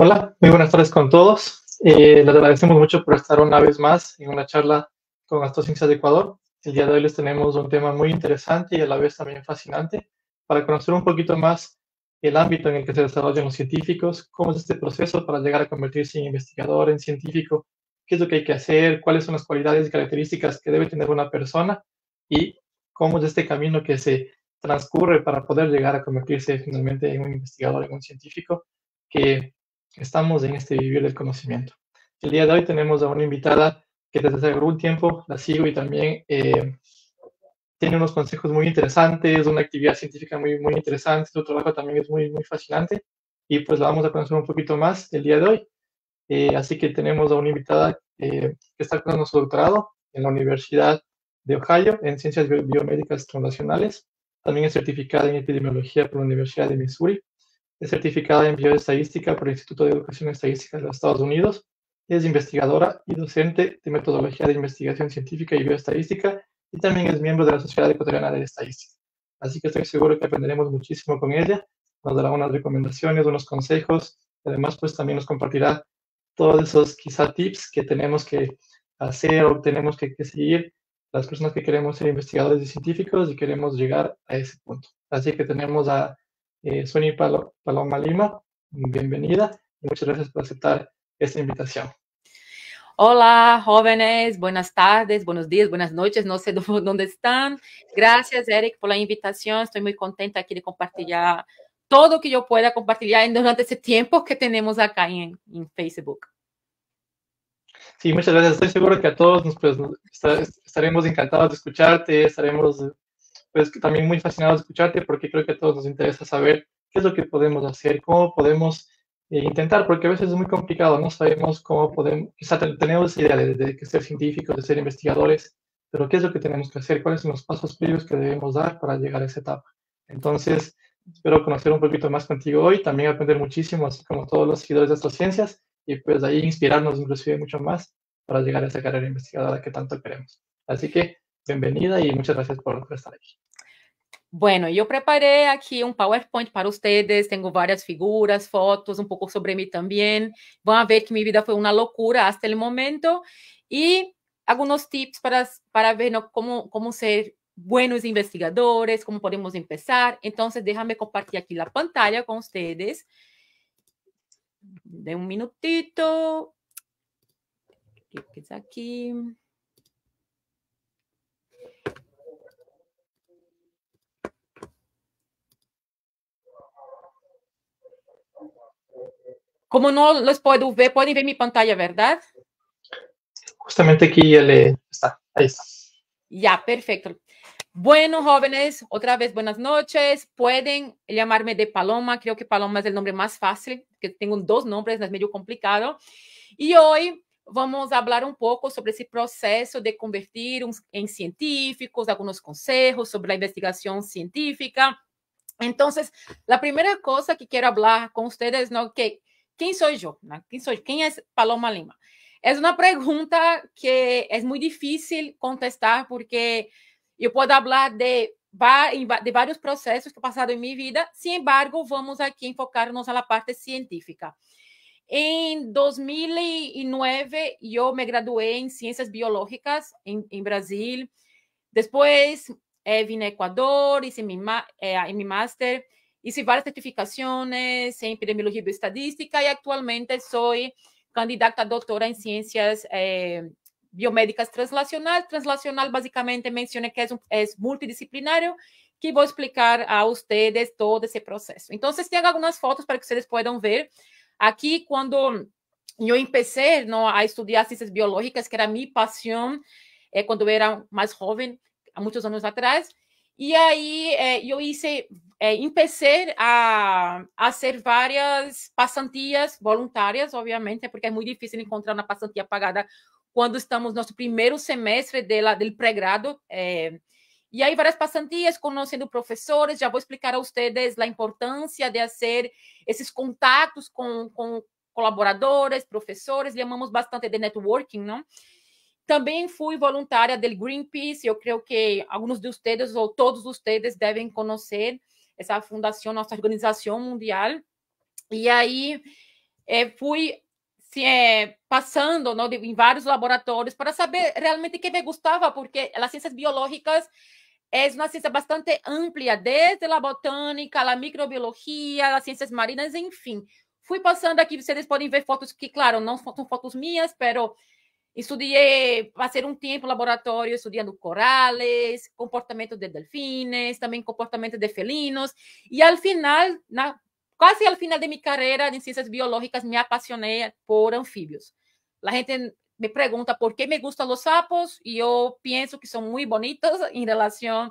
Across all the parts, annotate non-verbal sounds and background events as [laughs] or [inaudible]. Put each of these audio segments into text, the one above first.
Hola, muy buenas tardes con todos. Eh, les agradecemos mucho por estar una vez más en una charla con Astrociencias de Ecuador. El día de hoy les tenemos un tema muy interesante y a la vez también fascinante para conocer un poquito más el ámbito en el que se desarrollan los científicos, cómo es este proceso para llegar a convertirse en investigador, en científico, qué es lo que hay que hacer, cuáles son las cualidades y características que debe tener una persona y cómo es este camino que se transcurre para poder llegar a convertirse finalmente en un investigador, en un científico, que Estamos en este vivir del conocimiento. El día de hoy tenemos a una invitada que desde hace algún tiempo la sigo y también eh, tiene unos consejos muy interesantes, una actividad científica muy, muy interesante, su trabajo también es muy, muy fascinante y pues la vamos a conocer un poquito más el día de hoy. Eh, así que tenemos a una invitada eh, que está con nuestro doctorado en la Universidad de Ohio en Ciencias Biomédicas Transnacionales. También es certificada en Epidemiología por la Universidad de Missouri es certificada en bioestadística por el Instituto de Educación Estadística de los Estados Unidos. Es investigadora y docente de metodología de investigación científica y bioestadística y también es miembro de la Sociedad Ecuatoriana de Estadística. Así que estoy seguro que aprenderemos muchísimo con ella. Nos dará unas recomendaciones, unos consejos. Además, pues también nos compartirá todos esos quizá tips que tenemos que hacer o tenemos que, que seguir las personas que queremos ser investigadores y científicos y queremos llegar a ese punto. Así que tenemos a eh, Sony Palo, Paloma Lima, bienvenida. Muchas gracias por aceptar esta invitación. Hola, jóvenes, buenas tardes, buenos días, buenas noches, no sé [laughs] dónde están. Gracias, Eric, por la invitación. Estoy muy contenta aquí de compartir todo lo que yo pueda compartir durante este tiempo que tenemos acá en, Facebook. Sí, muchas gracias. Estoy seguro que a todos pues, estaremos encantados de escucharte, estaremos que también muy fascinado de escucharte porque creo que a todos nos interesa saber qué es lo que podemos hacer, cómo podemos eh, intentar, porque a veces es muy complicado, no sabemos cómo podemos, quizá tenemos idea de, de, ser científicos, de ser investigadores, pero qué es lo que tenemos que hacer, cuáles son los pasos previos que debemos dar para llegar a esa etapa. Entonces, espero conocer un poquito más contigo hoy, también aprender muchísimo, así como todos los seguidores de estas ciencias, y pues de ahí inspirarnos inclusive mucho más para llegar a esa carrera investigadora que tanto queremos. Así que bienvenida y muchas gracias por estar aquí. Bueno, yo preparé aquí un PowerPoint para ustedes. Tengo varias figuras, fotos, un poco sobre mí también. Van a ver que mi vida fue una locura hasta el momento Y algunos tips para, para ver cómo ser buenos investigadores, cómo podemos empezar. Entonces, déjame compartir aquí la pantalla con ustedes. De un minutito. ¿Qué es aquí? Como no los puedo ver, pueden ver mi pantalla, ¿verdad? Justamente aquí le está, ahí está. Ya, perfecto. Bueno, jóvenes, otra vez buenas noches. Pueden llamarme de Paloma, creo que Paloma es el nombre más fácil, que tengo dos nombres, es medio complicado. Y hoy vamos a hablar un poco sobre ese proceso de convertir en científicos, algunos consejos sobre la investigación científica. Entonces, la primera cosa que quiero hablar con ustedes, ¿no? Que ¿quién soy né? Quem sou eu? Quem é Paloma Lima? É uma pergunta que é muito difícil contestar porque eu posso falar de, de processos que he em minha vida, sin embargo, vamos aqui focar nos na parte científica. Em 2009, eu me graduei em Ciências Biológicas em, em Brasil. Depois, eh, vim ao Equador, fiz mi, eh, mi máster. hice varias certificaciones en eh, epidemiología y estadística y actualmente soy candidata a doctora en ciencias eh, biomédicas translacional. Translacional básicamente menciona que es, es multidisciplinario, que voy a explicar a ustedes todo ese proceso. Entonces, tengo algunas fotos para que ustedes puedan ver. Aquí, cuando yo empecé ¿no? a estudiar ciencias biológicas, que era mi pasión eh, cuando era más joven, a muchos años atrás, y ahí yo hice é, empecei a, a ser várias passantias voluntárias, obviamente, é porque é muito difícil encontrar uma passantia pagada quando estamos no nosso primeiro semestre dela, do pré-grado. É, e aí várias passantias, conhecendo professores, já vou explicar a vocês a importância de fazer esses contatos com, com colaboradores, professores, amamos bastante de networking, não? Também fui voluntária do Greenpeace, eu creio que alguns de vocês ou todos vocês devem conhecer essa fundação, nossa organização mundial. E aí é, fui se, é, passando não, né, de, em vários laboratórios para saber realmente o que me gostava, porque as ciências biológicas é uma ciência bastante ampla, desde a botânica, a microbiologia, as ciências marinas, enfim. Fui passando aqui, vocês podem ver fotos que, claro, não são fotos minhas, mas a un un tiempo laboratorio estudiando corales, comportamientos de delfines, también comportamiento de felinos. y al final, casi al final de mi carrera en ciencias biológicas, me apasioné por anfibios. La gente me pregunta por qué me gustan los sapos y yo pienso que son muy bonitos en relación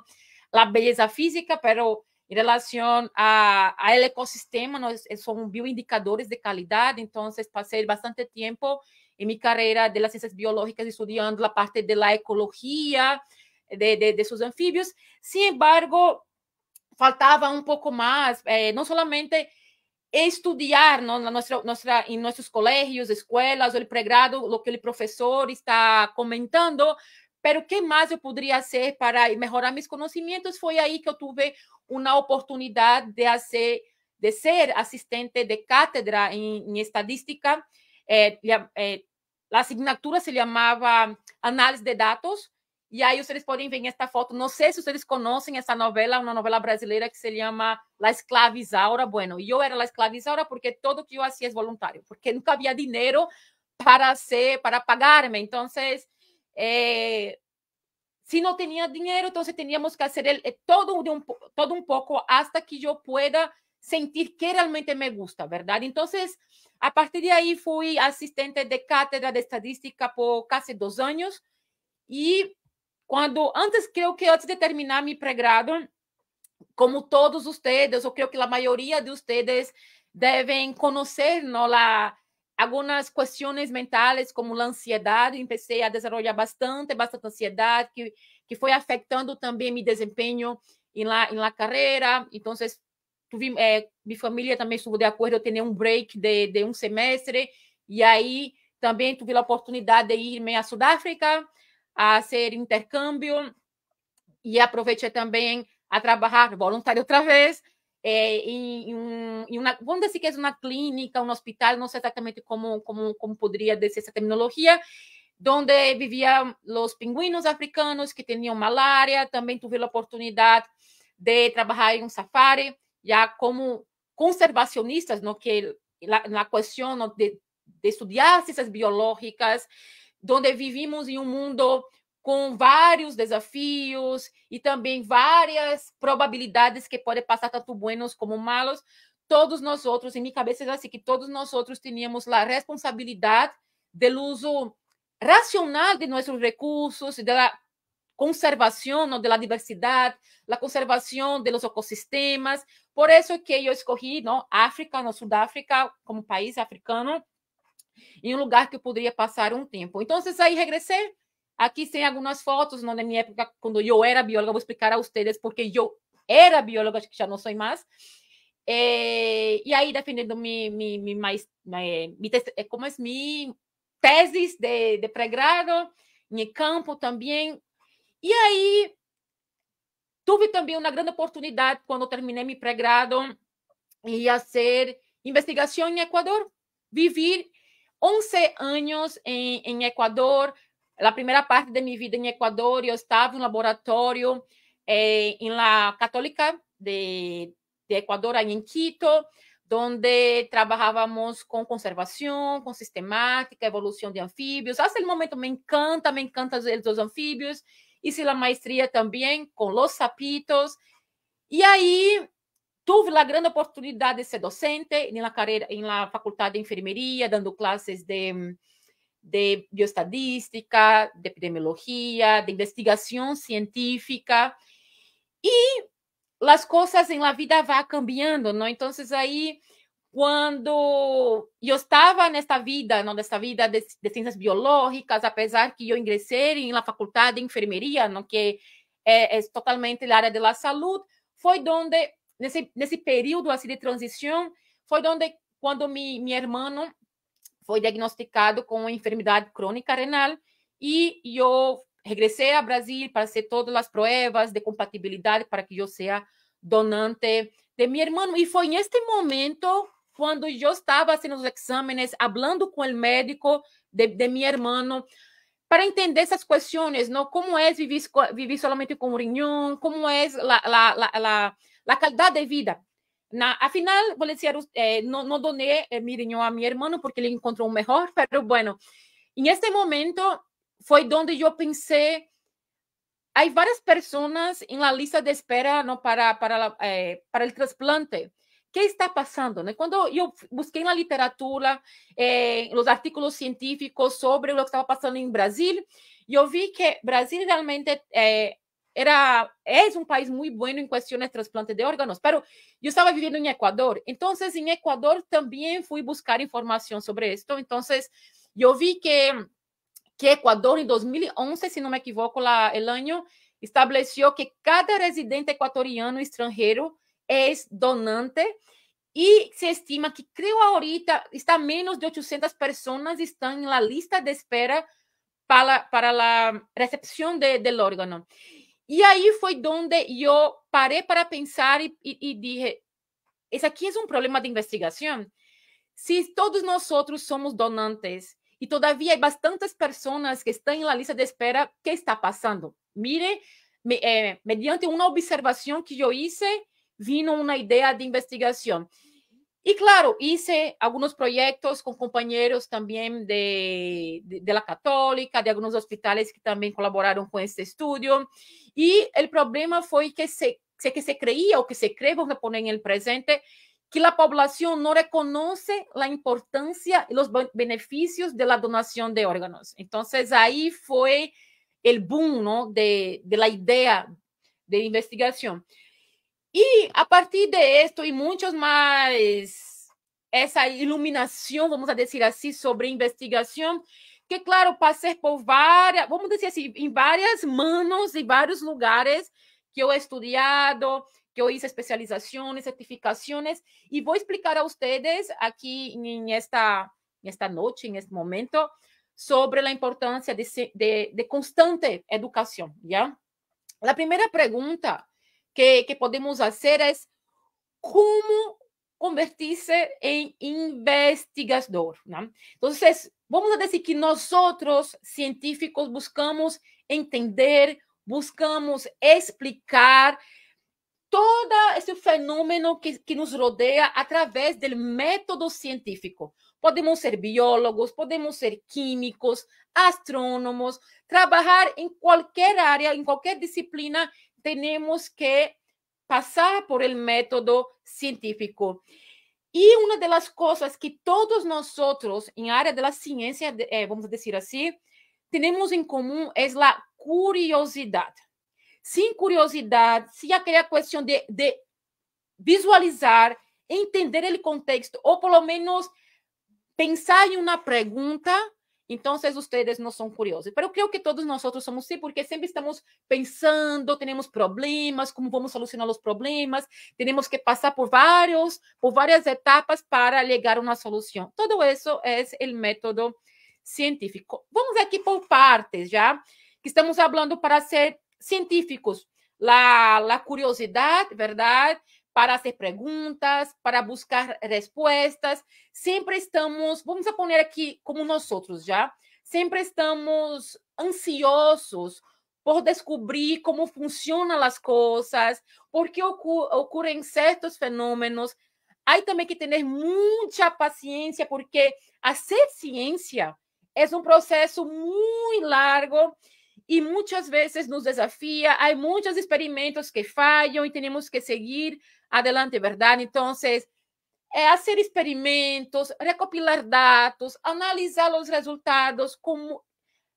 a la belleza física, pero en relación al ecosistema, son bioindicadores de calidad, entonces pasé bastante tiempo en mi carrera de las ciencias biológicas estudiando la parte de la ecología de, de, sus anfibios. Sin embargo, faltaba un poco más, eh, no solamente estudiar ¿no? nuestra, nuestra, en nuestros colegios, escuelas, el pregrado, lo que el profesor está comentando, pero qué más yo podría hacer para mejorar mis conocimientos. Fue ahí que tuve una oportunidad de hacer, de ser asistente de cátedra en, en estadística eh, eh, a asignatura se chamava Análise de Dados, e aí vocês podem ver esta foto. Não sei se vocês conhecem essa novela, uma novela brasileira que se chama La Esclavizaura. Bueno, eu era La Esclavizaura porque tudo que eu fazia é voluntário, porque nunca havia dinheiro para ser, para pagar-me. Então, eh, se não tinha dinheiro, então teníamos que fazer eh, todo, de um, todo um pouco até que eu pueda sentir que realmente me gusta, verdade? Então, a partir de aí, fui assistente de cátedra de estadística por quase dois anos. E quando, antes, creio que antes de terminar meu pregrado, como todos vocês, eu creio que a maioria de vocês devem conhecer ¿no? algumas questões mentais, como a ansiedade. Comecei a desenvolver bastante, bastante ansiedade, que, que foi afetando também meu desempenho em em carreira. Então, Tive, é, minha família também estuvo de acordo, eu tenho um break de, de um semestre, e aí também tive a oportunidade de ir à Sudáfrica a ser intercâmbio, e aproveitei também a trabalhar voluntário outra vez, é, em, um, em, uma, vamos dizer que é uma clínica, um hospital, não sei exatamente como, como, como poderia dizer essa terminologia, onde viviam os pinguinos africanos que tinham malária, também tive a oportunidade de trabalhar em um safari, ya como conservacionistas, ¿no? que na la de, de, estudiar ciências biológicas, donde vivimos em um mundo com vários desafios e também várias probabilidades que podem passar tanto buenos como malos. Todos nós outros, em minha cabeça é assim, que todos nós outros tínhamos a responsabilidade do uso racional de nossos recursos, da conservação, da diversidade, da conservação dos ecossistemas, por isso que eu escolhi não, África, no Sudáfrica, como país africano, em um lugar que eu poderia passar um tempo. Então, aí regressei. Aqui tem algumas fotos não, da minha época, quando eu era bióloga. Vou explicar a vocês porque eu era bióloga, que já não sou mais. É, eh, e aí, defendendo me me me mais, mi, como é, mi eh, teses eh, de, de pré-grado, em campo também. E aí, Tive também uma grande oportunidade quando terminei meu pregrado e fazer investigação em Equador. Vivi 11 anos em, em Equador, a primeira parte de minha vida em Equador, eu estava em um laboratório eh, em La Católica de, de Equador, aí em Quito, onde trabalhávamos com conservação, com sistemática, evolução de anfíbios. até o momento me encanta, me encanta os anfíbios hice la maestría también con los sapitos. Y ahí tuve la gran oportunidad de ser docente en la, carrera, en la facultad de enfermería, dando clases de, de bioestadística, de epidemiología, de investigación científica. Y las cosas en la vida van cambiando, ¿no? Entonces ahí quando eu estava nesta vida, não desta vida de, de, ciências biológicas, apesar que eu ingressei na faculdade de enfermeria, não que é, é totalmente na área da saúde, foi onde nesse nesse período assim de transição, foi onde quando mi meu irmão foi diagnosticado com enfermidade crônica renal e eu regressei a Brasil para fazer todas as provas de compatibilidade para que eu seja donante de meu irmão e foi neste momento quando eu estava fazendo os exames, falando com o médico de, de meu irmão, para entender essas questões, não? Como é viver, viver somente com o rinhão, como é a qualidade de vida. Na, afinal, vou dizer, eh, não, não donei eh, mi riñón a meu irmão porque ele encontrou um melhor, [laughs] mas, bueno, em este momento foi onde eu pensei, há várias pessoas em la lista de espera não para para eh, para o transplante que está passando, né? Quando eu busquei na literatura, eh, los artículos científicos sobre o que estava passando em Brasil, eu vi que Brasil realmente eh, era, é um país muito bom em questões de transplante de órgãos. Mas eu estava viviendo em Equador, então, em Equador também fui buscar informação sobre isso. Então, eu vi que, que Equador em 2011, se não me equivoco, la, el que cada residente ecuatoriano extranjero é donante e se estima que, creio ahorita, está menos de 800 pessoas estão na lista de espera para, para a recepção de, del órgano. E aí foi onde eu parei para pensar e, e, e dije, esse aqui é um problema de investigação. Se todos nós outros somos donantes e todavia há bastantes pessoas que estão na lista de espera, o que está passando? Mire, me, eh, mediante uma observação que eu hice, vino una idea de investigación. Y claro, hice algunos proyectos con compañeros también de, la católica, de algunos hospitales que también colaboraron con este estudio. Y el problema fue que se, que se creía o que se cree, vamos a poner en el presente, que la población no reconoce la importancia y los beneficios de la donación de órganos. Entonces ahí fue el boom de, de la idea de investigación. E a partir de esto e muitos mais, essa iluminação, vamos dizer assim, sobre investigação, que, claro, passei por várias, vamos dizer assim, em várias manos, e vários lugares que eu he estudado, que eu hice especializações, certificações, e vou explicar a vocês aqui em esta, esta noite, em este momento, sobre a importância de, de, de constante educação, já? A primeira pergunta que, que podemos fazer é como convertir-se em investigador. Né? Então, vamos dizer que nós, científicos, buscamos entender, buscamos explicar todo esse fenômeno que, que nos rodeia através do método científico. Podemos ser biólogos, podemos ser químicos, astrônomos, trabalhar em qualquer área, em qualquer disciplina tenemos que pasar por el método científico. E uma das coisas que todos nosotros em área da ciência, eh, vamos dizer assim, temos em comum é a curiosidade. Sem curiosidade, se aquela questão de, de, visualizar, entender o contexto, ou pelo menos pensar em uma pergunta, então, vocês não são curiosos. Mas eu creio que todos nós somos sim, porque sempre estamos pensando, temos problemas, como vamos solucionar os problemas, temos que passar por vários, por várias etapas para chegar a uma solução. Todo isso é o método científico. Vamos aqui por partes, já que estamos falando para ser científicos. a curiosidade, verdade? para hacer preguntas, para buscar respuestas. Siempre estamos, vamos a poner aquí como nosotros ya, siempre estamos ansiosos por descobrir cómo funcionan las cosas, por qué ocur ocurren ciertos fenómenos. Hay también que tener mucha paciencia porque hacer ciencia es un proceso muy largo e muitas vezes nos desafia. Há muitos experimentos que falham e temos que seguir adelante, verdade. Então, é eh, fazer experimentos, recopilar dados, analisar os resultados, como,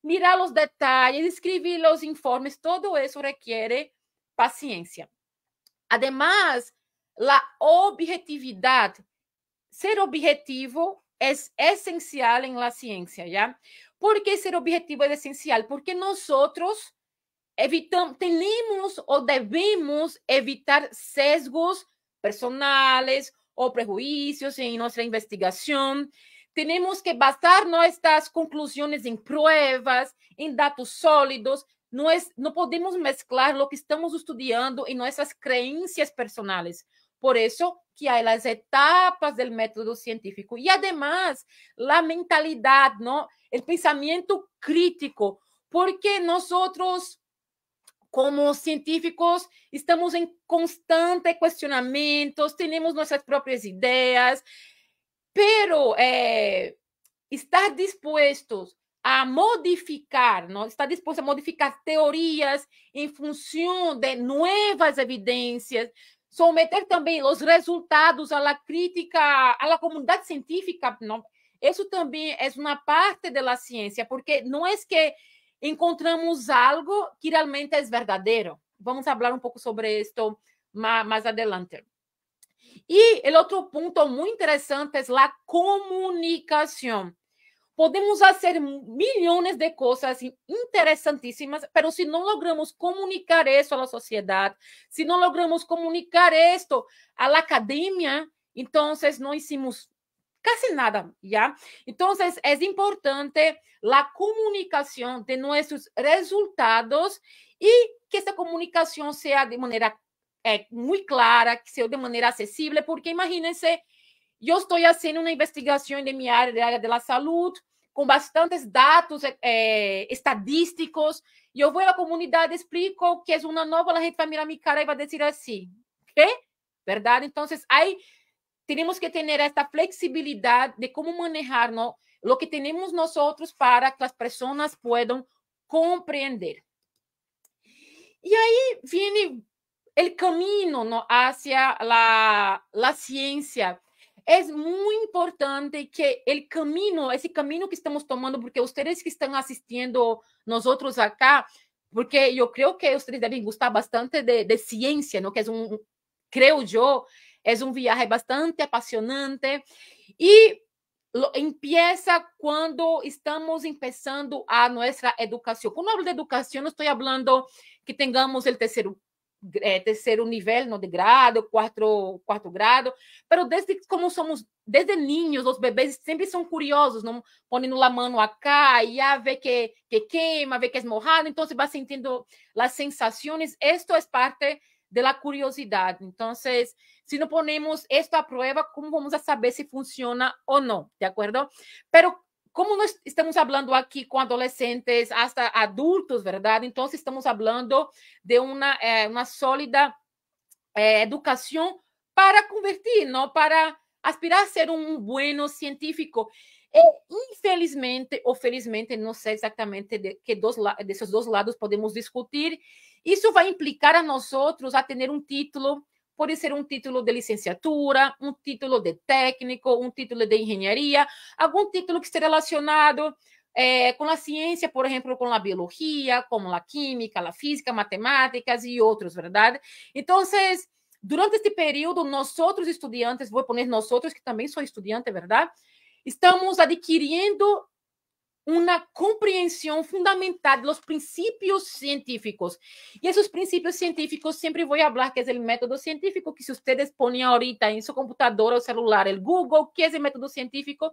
mirar os detalhes, escrever os informes, todo isso requer paciência. Además, a objetividade, ser objetivo é essencial em la ciência, ¿ya? Por que ser objetivo é essencial? Porque nós evitamos, tenemos o debemos evitar sesgos personales o prejuicios en nuestra investigación. Tenemos que basar nuestras conclusiones en pruebas, en datos sólidos. No, es, no podemos mezclar lo que estamos estudiando y nuestras creencias personales. Por eso que hay las etapas del método científico y además la mentalidad, ¿no? El pensamiento crítico, porque nosotros como científicos, estamos em constante questionamentos, temos nossas próprias ideias, pero é, estar dispostos a modificar, não? estar disposto a modificar teorias em função de novas evidências, someter também os resultados à crítica, à comunidade científica, não? Isso também é uma parte da ciência, porque não é que encontramos algo que realmente é verdadeiro. Vamos falar um pouco sobre isto mais adelante. E o outro ponto muito interessante é a comunicação. Podemos fazer milhões de coisas interessantíssimas, mas se não logramos comunicar isso à sociedade, se não logramos comunicar isto à academia, então não hicimos casi nada, ¿ya? Entonces, es importante la comunicación de nuestros resultados y que esta comunicación sea de manera eh, muy clara, que sea de manera accesible, porque imagínense, yo estoy haciendo una investigación de mi área, de, área de la salud, com bastantes dados é, eh, estadísticos. E eu vou à comunidade, explico que é uma nova, a gente vai mirar minha cara e vai dizer assim, ok? Verdade? Então, aí tenemos que tener esta flexibilidad de cómo no lo que tenemos nosotros para que las personas puedan comprender. Y ahí viene el camino ¿no? hacia la, la ciencia. Es muy importante que el camino, ese camino que estamos tomando, porque ustedes que están asistiendo nosotros acá, porque yo creo que ustedes deben gustar bastante de, de ciencia, ¿no? Que es un, creo yo, Es un viaje bastante apasionante y empieza cuando estamos empezando a nuestra educación. Cuando hablo de educación, no estoy hablando que tengamos el terceiro eh, terceiro nível no de grado, cuarto, quarto grado, mas desde como somos, desde ninhos, os bebês sempre são curiosos, não ponendo a mão acá e a ver que, que quema, ver que es então entonces vai sentindo as sensações. Esto es parte de la curiosidad. Entonces, si no ponemos esto a prueba, ¿cómo vamos a saber si funciona o no? ¿De acuerdo? Pero como nós estamos falando aqui com adolescentes, até adultos, verdade? Então, estamos falando de uma, eh, uma sólida eh, educação para convertir, não para aspirar a ser um bom científico. E, infelizmente ou felizmente, não sei exatamente de que dos, desses dois lados podemos discutir, isso vai implicar a nós outros a ter um título, pode ser um título de licenciatura, um título de técnico, um título de engenharia, algum título que esteja relacionado é, com a ciência, por exemplo, com a biologia, com a química, a física, matemáticas e outros, verdade? Então, durante este período, nós outros estudantes, vou poner nós outros que também sou estudante, verdade? Estamos adquirindo una comprensión fundamental de los principios científicos. Y esos principios científicos, siempre voy a hablar que es el método científico, que si ustedes ponen ahorita en su computadora o celular el Google, que es el método científico,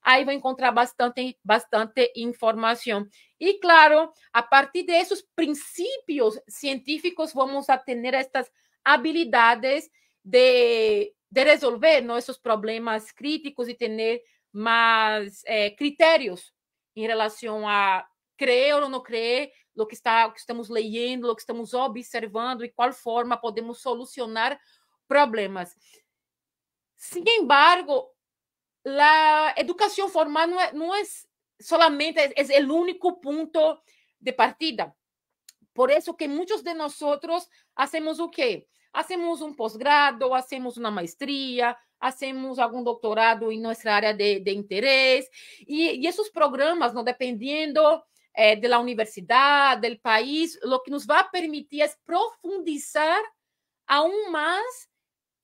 ahí va a encontrar bastante, bastante información. Y claro, a partir de esos principios científicos vamos a tener estas habilidades de, de resolver nuestros problemas críticos y tener más eh, criterios em relação a crer ou não crer, o que, está, o que estamos lendo, o que estamos observando e qual forma podemos solucionar problemas. Sin embargo, a educação formal não é, não é solamente é, é o único ponto de partida. Por isso que muitos de nós fazemos o quê? Hacemos um posgrado, hacemos uma maestria, hacemos algum doutorado em nossa área de, de interesse. E, esses programas, não dependendo eh, é, da universidade, do país, o que nos vai permitir é profundizar aún mais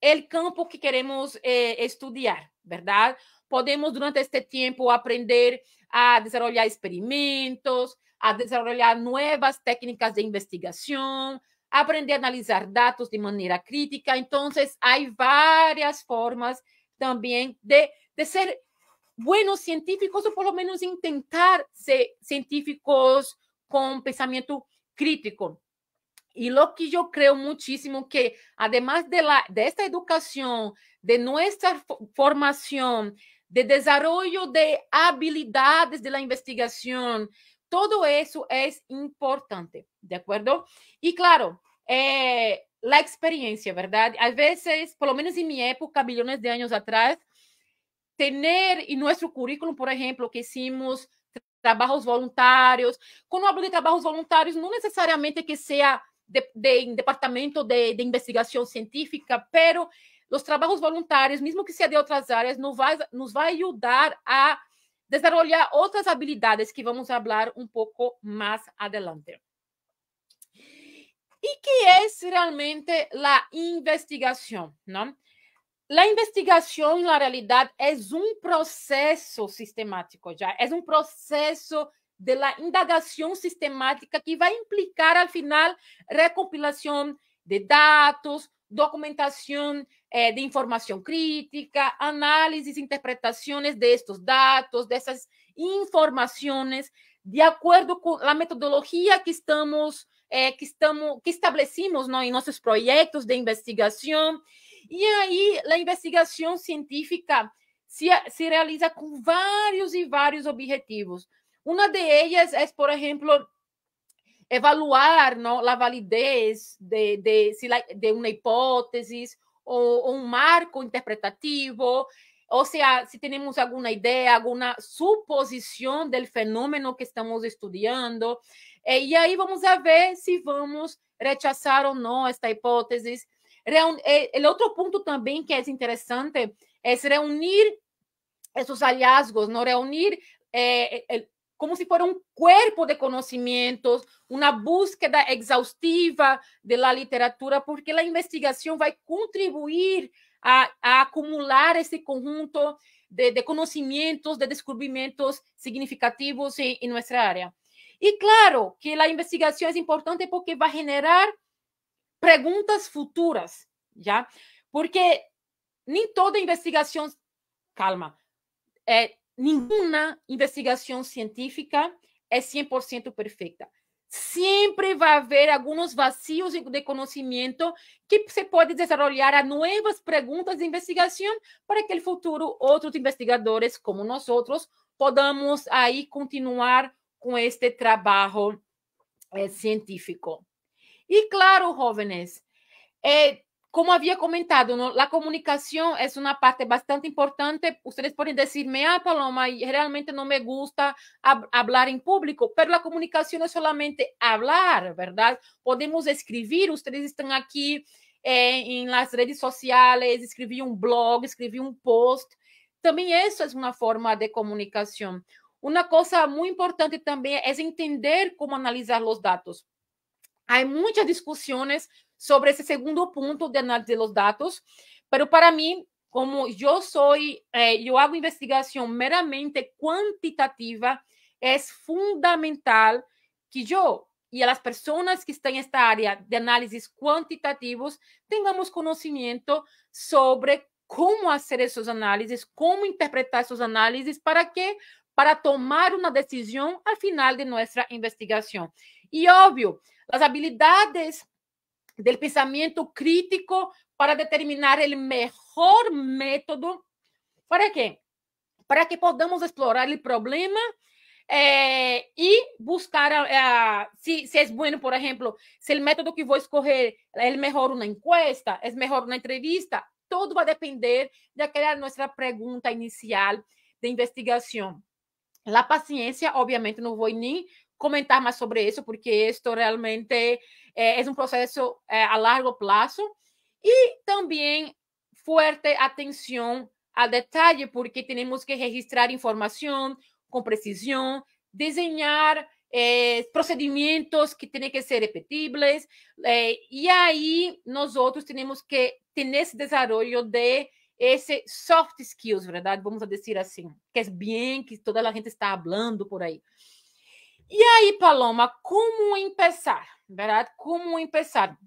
o campo que queremos eh, é, estudar, verdade? Podemos, durante este tempo, aprender a desenvolver experimentos, a desenvolver novas técnicas de investigação, aprender a analizar datos de manera crítica. Entonces, hay varias formas también de, de ser buenos científicos o por lo menos, intentar ser científicos con pensamiento crítico. Y lo que yo creo muchísimo que además de, la, de esta educación, de nuestra formación, de desarrollo de habilidades de la investigación, todo isso é importante, ¿de acordo. E claro, eh, a experiência, verdade. Às vezes, pelo menos em minha época, milhões de anos atrás, ter em nosso currículo, por exemplo, que hicimos trabalhos voluntários. Quando eu hablo de trabalhos voluntários, não necessariamente que seja de, de departamento de, de, investigação científica, pero os trabalhos voluntários, mesmo que seja de outras áreas, nos vai, nos vai ajudar a desenvolver outras habilidades que vamos falar um pouco mais adelante. E que é realmente a investigação, não? A investigação, na realidade, é um processo sistemático, já é um processo de la indagação sistemática que vai implicar, al final, recopilação de dados, documentação eh, de informação crítica, análises, interpretações de estos dados, dessas informações de acordo com a metodologia que estamos, que estamos, que estabelecemos em nossos projetos de investigação e aí a investigação científica se, se realiza com vários e vários objetivos. Uma de é por exemplo evaluar não, a validez de, de, de uma hipótese ou, ou um marco interpretativo, ou seja, se temos alguma ideia, alguma suposição do fenômeno que estamos estudando. E aí vamos a ver se vamos rechazar ou não esta hipótese. O outro ponto também que é interessante é reunir esses aliados não reunir eh, como si fuera un cuerpo de conocimientos, una búsqueda exhaustiva de la literatura, porque la investigación va a contribuir a, a acumular ese conjunto de, de, conocimientos, de descubrimientos significativos en, en, nuestra área. Y claro que la investigación es importante porque va a generar preguntas futuras, ¿ya? Porque ni toda investigación, calma, eh, Nenhuma investigação científica é 100% perfeita. Sempre vai haver alguns vazios de conhecimento que se pode desenvolver a novas perguntas de investigação para que no futuro outros investigadores como nós outros podamos aí continuar com este trabalho é, eh, científico. E claro, jovens, é, eh, como havia comentado, ¿no? comunicação é uma parte bastante importante. vocês podem dizer ah, Paloma, realmente não me gusta falar hablar en público, mas a comunicação não é solamente hablar, verdade? Podemos escrever. vocês estão aqui eh, as redes sociais, escrevi um blog, escrevi um post. também isso é uma forma de comunicação. uma coisa muito importante também é entender como analisar os dados. Há muitas discussões sobre esse segundo ponto de análise dos dados, mas para mim, como eu sou, eh, eu hago investigação meramente quantitativa, é fundamental que eu e as pessoas que estão nesta área de análises quantitativos tenhamos conhecimento sobre como fazer essas análises, como interpretar essas análises, para que para tomar uma decisão al final de nossa investigação. E óbvio, as habilidades del pensamiento crítico para determinar el mejor método. ¿Para qué? Para que podamos explorar el problema eh, y buscar eh, si, si, es bueno, por ejemplo, si el método que voy a escoger es mejor una encuesta, es mejor una entrevista. Todo va a depender de aquella nuestra pregunta inicial de investigación. La paciencia, obviamente, no voy ni comentar más sobre eso, porque esto realmente é, é, um processo é, a largo plazo e também forte atenção a detalhe, porque temos que registrar informação com precisão, desenhar eh, procedimentos que têm que ser repetíveis, eh, e aí nós outros temos que ter esse desenvolvimento de soft skills, verdade? Vamos dizer assim, que é bem que toda a gente está falando por aí. E aí, Paloma, como começar? ¿verdad? ¿Cómo empezar?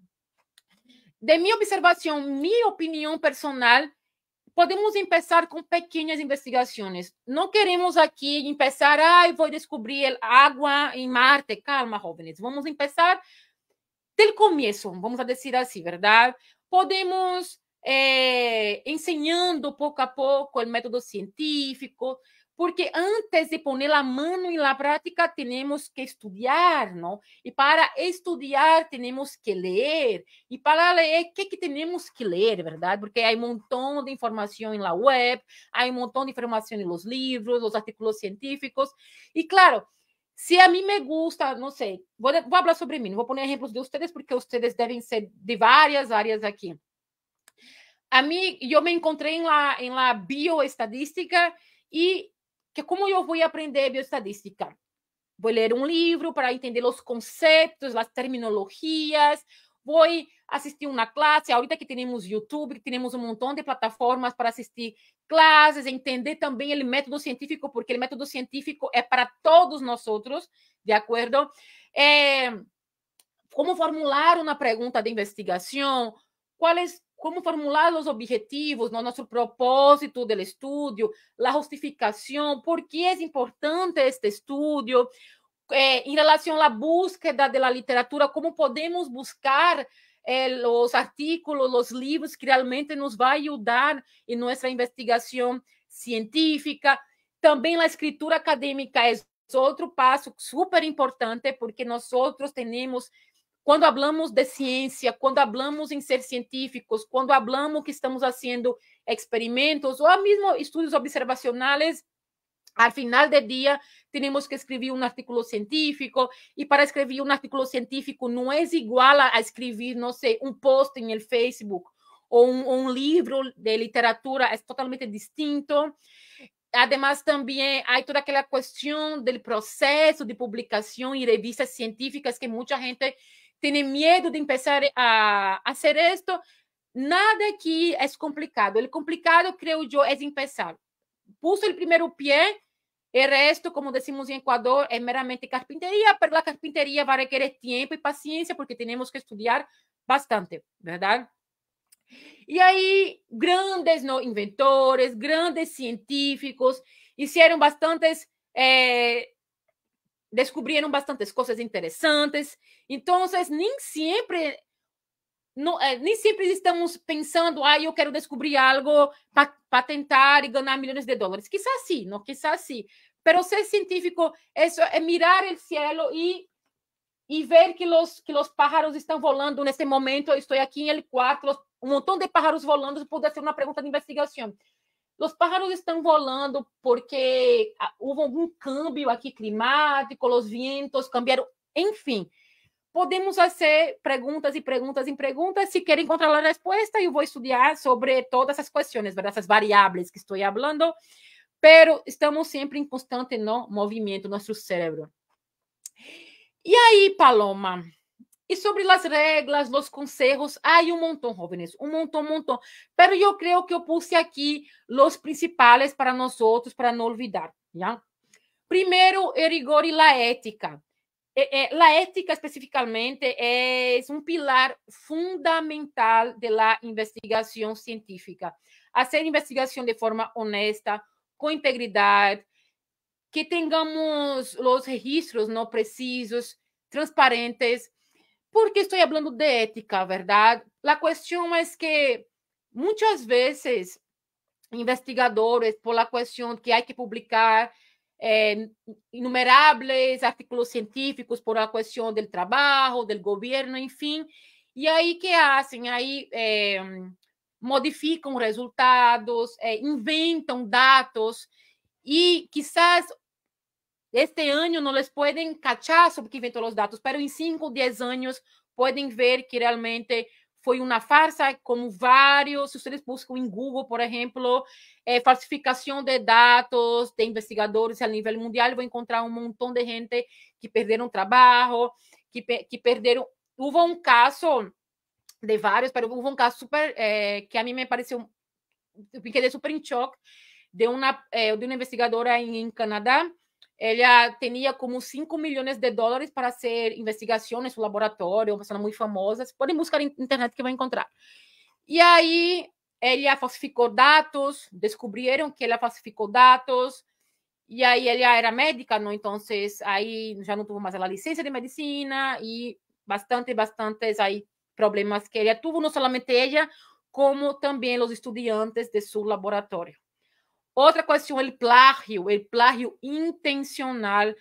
De mi observación, mi opinión personal, podemos começar com pequenas investigações. Não queremos aqui empezar, ah, vou descobrir água em Marte. Calma, jovens. Vamos começar del começo, vamos dizer assim, verdade? Podemos eh, ensinando pouco a pouco o método científico, porque antes de pôr a mão na prática, temos que estudar, não? E para estudar, temos que ler. E para ler, o que, que temos que ler, verdade? Porque há um montão de informação na web, há um montão de informação nos livros, nos artigos científicos. E, claro, se a mim me gusta, não sei, vou, vou falar sobre mim, vou pôr exemplos de vocês, porque vocês devem ser de várias áreas aqui. A mim, eu me encontrei em em bioestadística e que como eu vou aprender bioestadística? Vou ler um livro para entender os conceitos, as terminologias, vou assistir uma classe. Ahorita que temos YouTube, temos um montão de plataformas para assistir classes, entender também o método científico, porque o método científico é para todos nós outros, de acordo? É, como formular uma pergunta de investigação, quais é como formular os objetivos, ¿no? nosso propósito do estudo, a justificação, por que é importante este estudo, eh, relação à a búsqueda da literatura, como podemos buscar eh, los artículos, os livros que realmente nos vão ajudar em nossa investigação científica. também a escritura acadêmica é outro passo super importante, porque nós temos quando hablamos de ciência, quando hablamos em ser científicos, quando hablamos que estamos fazendo experimentos ou mesmo estudos observacionais, al final do dia, temos que escrever um artículo científico e para escrever um artículo científico não é igual a, escrever não sei um post em Facebook ou um livro de literatura, é totalmente distinto. Además, também há toda aquela questão do processo de publicação e revistas científicas que muita gente tem medo de começar a fazer isto. Nada que é complicado. O complicado, creio eu, é empezar. Puso o primeiro pé, o resto, como decimos em Ecuador é meramente carpinteria, mas a carpinteria vai requerer tempo e paciência, porque temos que estudar bastante, verdade? E aí, grandes no, inventores, grandes científicos, fizeram bastantes eh, Descobriram bastantes coisas interessantes. Então, nem sempre no, eh, ni estamos pensando, ah, eu quero descobrir algo para patentar e ganhar milhões de dólares. Quizás sim, não, Quizás sim. Pero ser científico é mirar o cielo e e ver que os que los pájaros estão volando nesse momento. Eu estou aqui em L4, um montão de pájaros volando. Pode ser uma pergunta de investigação. Os pájaros estão volando porque ah, houve algum câmbio aqui climático, os ventos cambiaram, enfim. Podemos fazer perguntas e perguntas e perguntas. Se querem encontrar a resposta, eu vou estudar sobre todas essas questões, essas variáveis que estou falando. mas estamos sempre em constante no movimento, nosso cérebro. E aí, Paloma, e sobre as regras, os conselhos, há um montão, jóvenes, montão, um montão. Mas eu creio que eu puse aqui os principais para outros para não olvidar, Primeiro, o rigor e a ética. Eh, eh, a ética especificamente, é um pilar fundamental da investigação científica. científica. Hacer investigação de forma honesta, com integridade, que tenhamos os registros não precisos, transparentes, porque estou falando de ética, verdade? A questão é que muitas vezes investigadores, por la questão que há que publicar eh, é, inumeráveis artigos científicos por la questão do trabalho, do governo, enfim, e aí que fazem? Aí eh, modificam resultados, eh, inventam dados e, quizás, este ano les podem cachar sobre que inventou os dados, mas em 5, 10 anos podem ver que realmente foi uma farsa, como vários, se vocês buscam em Google, por exemplo, é, eh, falsificação de dados de investigadores a nível mundial, vão encontrar um montão de gente que perderam trabalho, que, que perderam... Houve um caso de vários, mas houve um caso super, é, eh, que a mim me pareceu, eu fiquei super em choque, de uma, é, eh, de uma investigadora em, em Canadá, ela tinha como 5 milhões de dólares para fazer investigações no laboratório, uma pessoa muito famosa. famosa. Pode buscar na internet que vai encontrar. E aí ela falsificou dados. Descobriram que ela falsificou dados. e aí ela era médica, não? Né? Então, aí já não teve mais a licença de medicina e bastante, bastantes aí problemas que ela teve, não somente ela, como também os estudantes de seu laboratório. Outra questão, o plágio, o plágio intencional,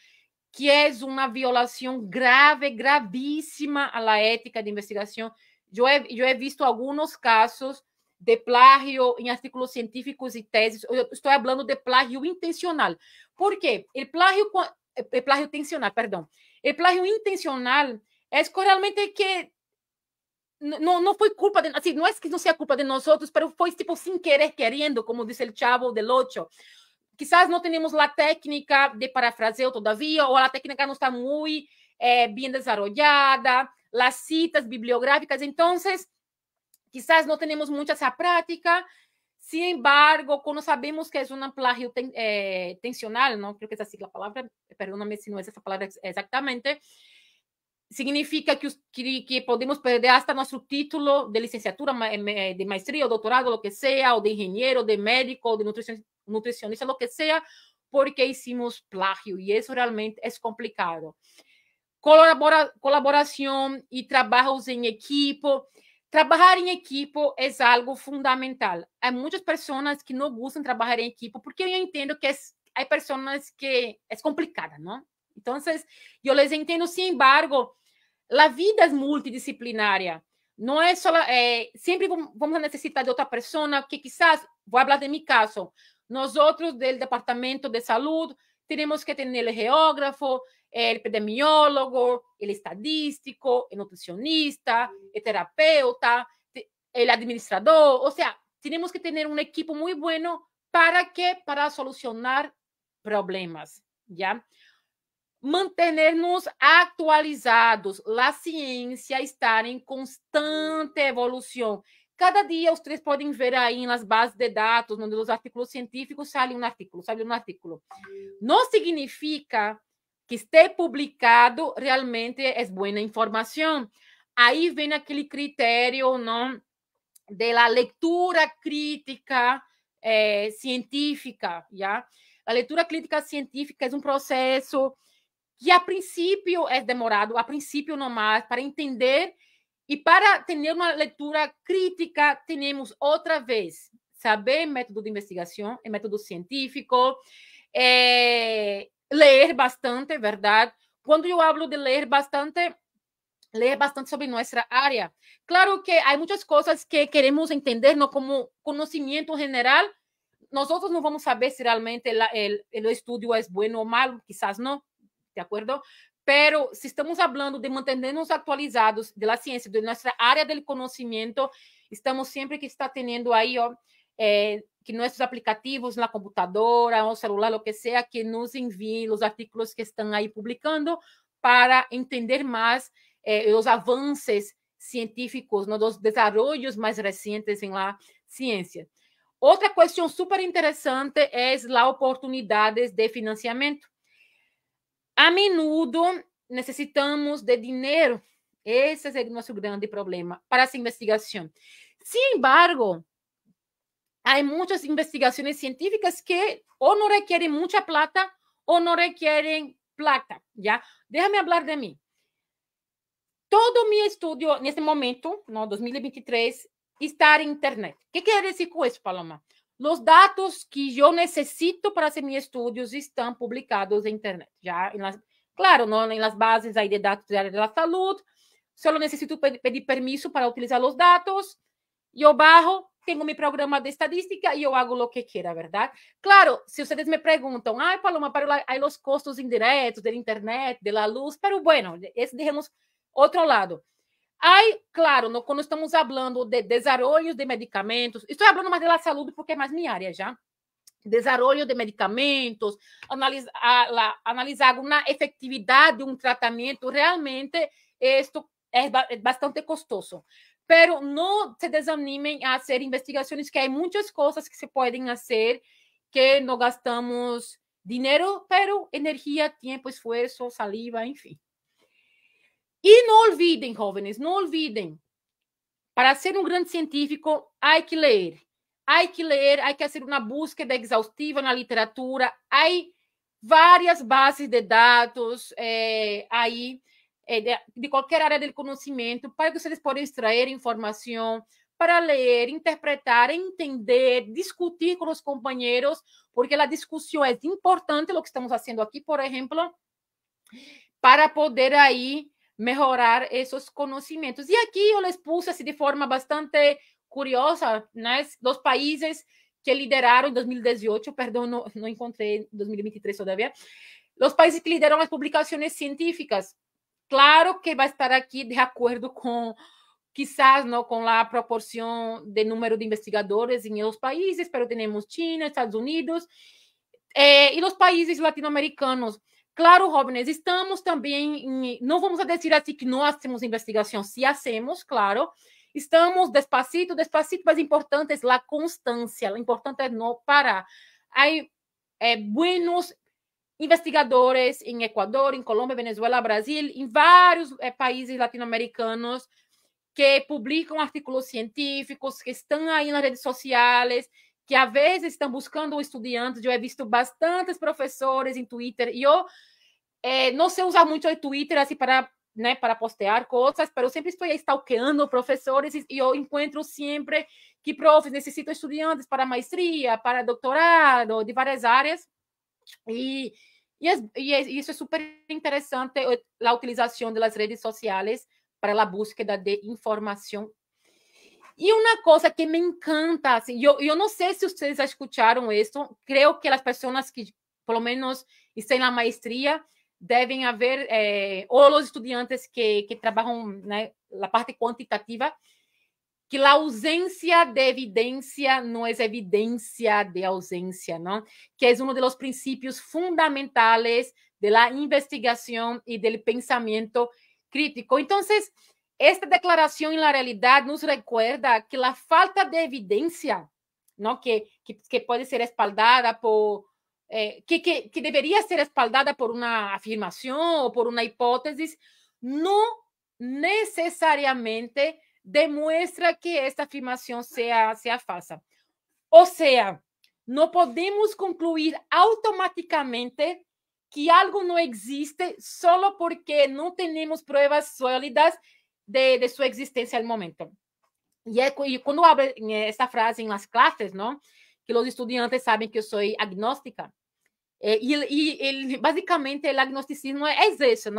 que é uma violação grave, gravíssima à ética de investigação. Eu he, eu he visto alguns casos de plágio em artigos científicos e teses. Eu estou falando de plágio intencional. Por quê? O plágio, o plágio intencional, perdão. O plágio intencional é realmente que no, no fue culpa de, así, no es que no sea culpa de nosotros, pero fue tipo sin querer, queriendo, como dice el chavo del 8. Quizás no tenemos la técnica de parafraseo todavía, o la técnica no está muy eh, bien desarrollada, las citas bibliográficas, entonces, quizás no tenemos mucha esa práctica. Sin embargo, cuando sabemos que es un plagio eh, tensional, ¿no? Creo que es así la palabra, perdóname si no es esa palabra exactamente, significa que, os, que, que, podemos perder até nosso título de licenciatura, eh, eh, de maestria, doutorado, o que seja, ou de engenheiro, de médico, ou de nutricionista, o que seja, porque hicimos plágio. E isso realmente é complicado. Colabora, colaboração e trabalhos em equipo. Trabalhar em equipo é algo fundamental. Há muitas pessoas que não gostam de trabalhar em equipo, porque eu entendo que há pessoas que é complicada, não? Entonces, yo les entiendo, sin embargo, la vida es é multidisciplinaria. No es é solo, eh, é, siempre vamos a necesitar de otra persona que quizás, voy a hablar de mi caso, nosotros del Departamento de Salud tenemos que tener el geógrafo, el epidemiólogo, el estadístico, el nutricionista, el terapeuta, el administrador, o sea, tenemos que tener un equipo muy bueno para que para solucionar problemas, ¿ya? manter-nos atualizados, a ciência estar em constante evolução. Cada dia os três podem ver aí nas bases de dados, nos artigos científicos, sai um artigo, sai um artigo. Não significa que esteja publicado realmente é boa informação. Aí vem aquele critério não, da leitura crítica eh, científica. Já? A leitura crítica científica é um processo que a princípio é demorado, a princípio não mais, para entender e para ter uma leitura crítica, temos outra vez saber método de investigação, é método científico, é, ler bastante, verdade? Quando eu falo de ler bastante, ler bastante sobre nossa área. Claro que há muitas coisas que queremos entender no, como conhecimento general. Nós não vamos saber se realmente o estudo é bom ou mal, quizás não, ¿de acordo, Pero estamos falando de mantenernos atualizados de la ciência, de nossa área de conhecimento, estamos sempre que está teniendo aí ó, oh, eh, que nossos aplicativos na computadora ou celular, o que seja, que nos enviem os artigos que estão aí publicando para entender mais eh, os avanços científicos, os dos desenvolvimentos mais recentes em la ciência. Outra questão super interessante é as oportunidades de financiamento. A menudo necessitamos de dinheiro. Esse é o nosso grande problema para essa investigação. Sin embargo, há muitas investigações científicas que ou não requerem muita plata ou não requerem plata, já? Déjame falar de mim. Todo meu estudo nesse momento, no 2023, está na internet. O que quer dizer com isso, Paloma? Os dados que eu necessito para fazer meus estudos estão publicados na internet. Já, claro, não nas bases aí de dados da área da saúde. Só necessito pedir permissão para utilizar os dados. Eu barro, tenho meu programa de estadística e eu hago o que queira, verdade? Claro, se vocês me perguntam, ai, Paloma, mas aí os custos indiretos da internet, da luz, pero bueno, esse deixamos outro lado. Aí, claro, no, quando estamos falando de desarrollo de medicamentos, estou falando mais da saúde porque é mais minha área já. Desarrollo de medicamentos, analisar, analisar uma efetividade de um tratamento, realmente, isto é, é bastante custoso. mas não se desanimem a fazer investigações, que há muitas coisas que se podem fazer que não gastamos dinheiro, mas energia, tempo, esforço, saliva, enfim. E não olvidem, jovens, não olvidem. Para ser um grande científico, há que ler. Há que ler, há que fazer uma búsqueda exaustiva na literatura. Há várias bases de dados é, aí, é, de, de, qualquer área do conhecimento, para que vocês possam extrair informação, para ler, interpretar, entender, discutir com os companheiros, porque a discussão é importante, o que estamos fazendo aqui, por exemplo, para poder aí mejorar esos conocimientos. Y aquí yo les puse así de forma bastante curiosa, ¿no? Los países que lideraron en 2018, perdón, no, no encontré 2023 todavía, los países que lideraron las publicaciones científicas. Claro que va a estar aquí de acuerdo con, quizás no con la proporción de número de investigadores en los países, pero tenemos China, Estados Unidos eh, y los países latinoamericanos. Claro, Robin, estamos também. Em, não vamos dizer assim que nós temos investigação, se hacemos, claro. Estamos despacito, despacito, mas importante é a constância, o importante é não parar. Aí, é, eh, buenos investigadores em Equador, em Colômbia, Venezuela, Brasil, em vários é, países latino-americanos que publicam artigos científicos, que estão aí nas redes sociais, que às vezes estão buscando um estudante. Eu he visto bastantes professores em Twitter e eu é, não sei usar muito o Twitter assim para né, para postear coisas, mas eu sempre estou stalkeando professores e eu encontro sempre que profs necessitam estudantes para maestria, para doutorado, de várias áreas. E, e, é, e isso é super interessante, a utilização das redes sociais para a busca de informação e uma coisa que me encanta, assim, eu, eu não sei se vocês já escutaram isso, creio que as pessoas que, pelo menos, estão na maestria, devem haver, é, ou os estudantes que, que trabalham né, na parte quantitativa, que a ausência de evidência não é evidência de ausência, não? Que é um dos princípios fundamentais da investigação e do pensamento crítico. Então, esta declaração, na realidade, nos recuerda que a falta de evidência, não que, que, que pode ser espaldada por eh, que, que, que, deveria ser espaldada por uma afirmação ou por uma hipótese, não necessariamente demonstra que esta afirmação seja, seja falsa. Ou seja, não podemos concluir automaticamente que algo não existe só porque não temos provas sólidas de, de existência no momento. E quando abre essa frase em as classes, Que os estudantes sabem que eu sou agnóstica. E eh, basicamente o y, básicamente el agnosticismo é eso,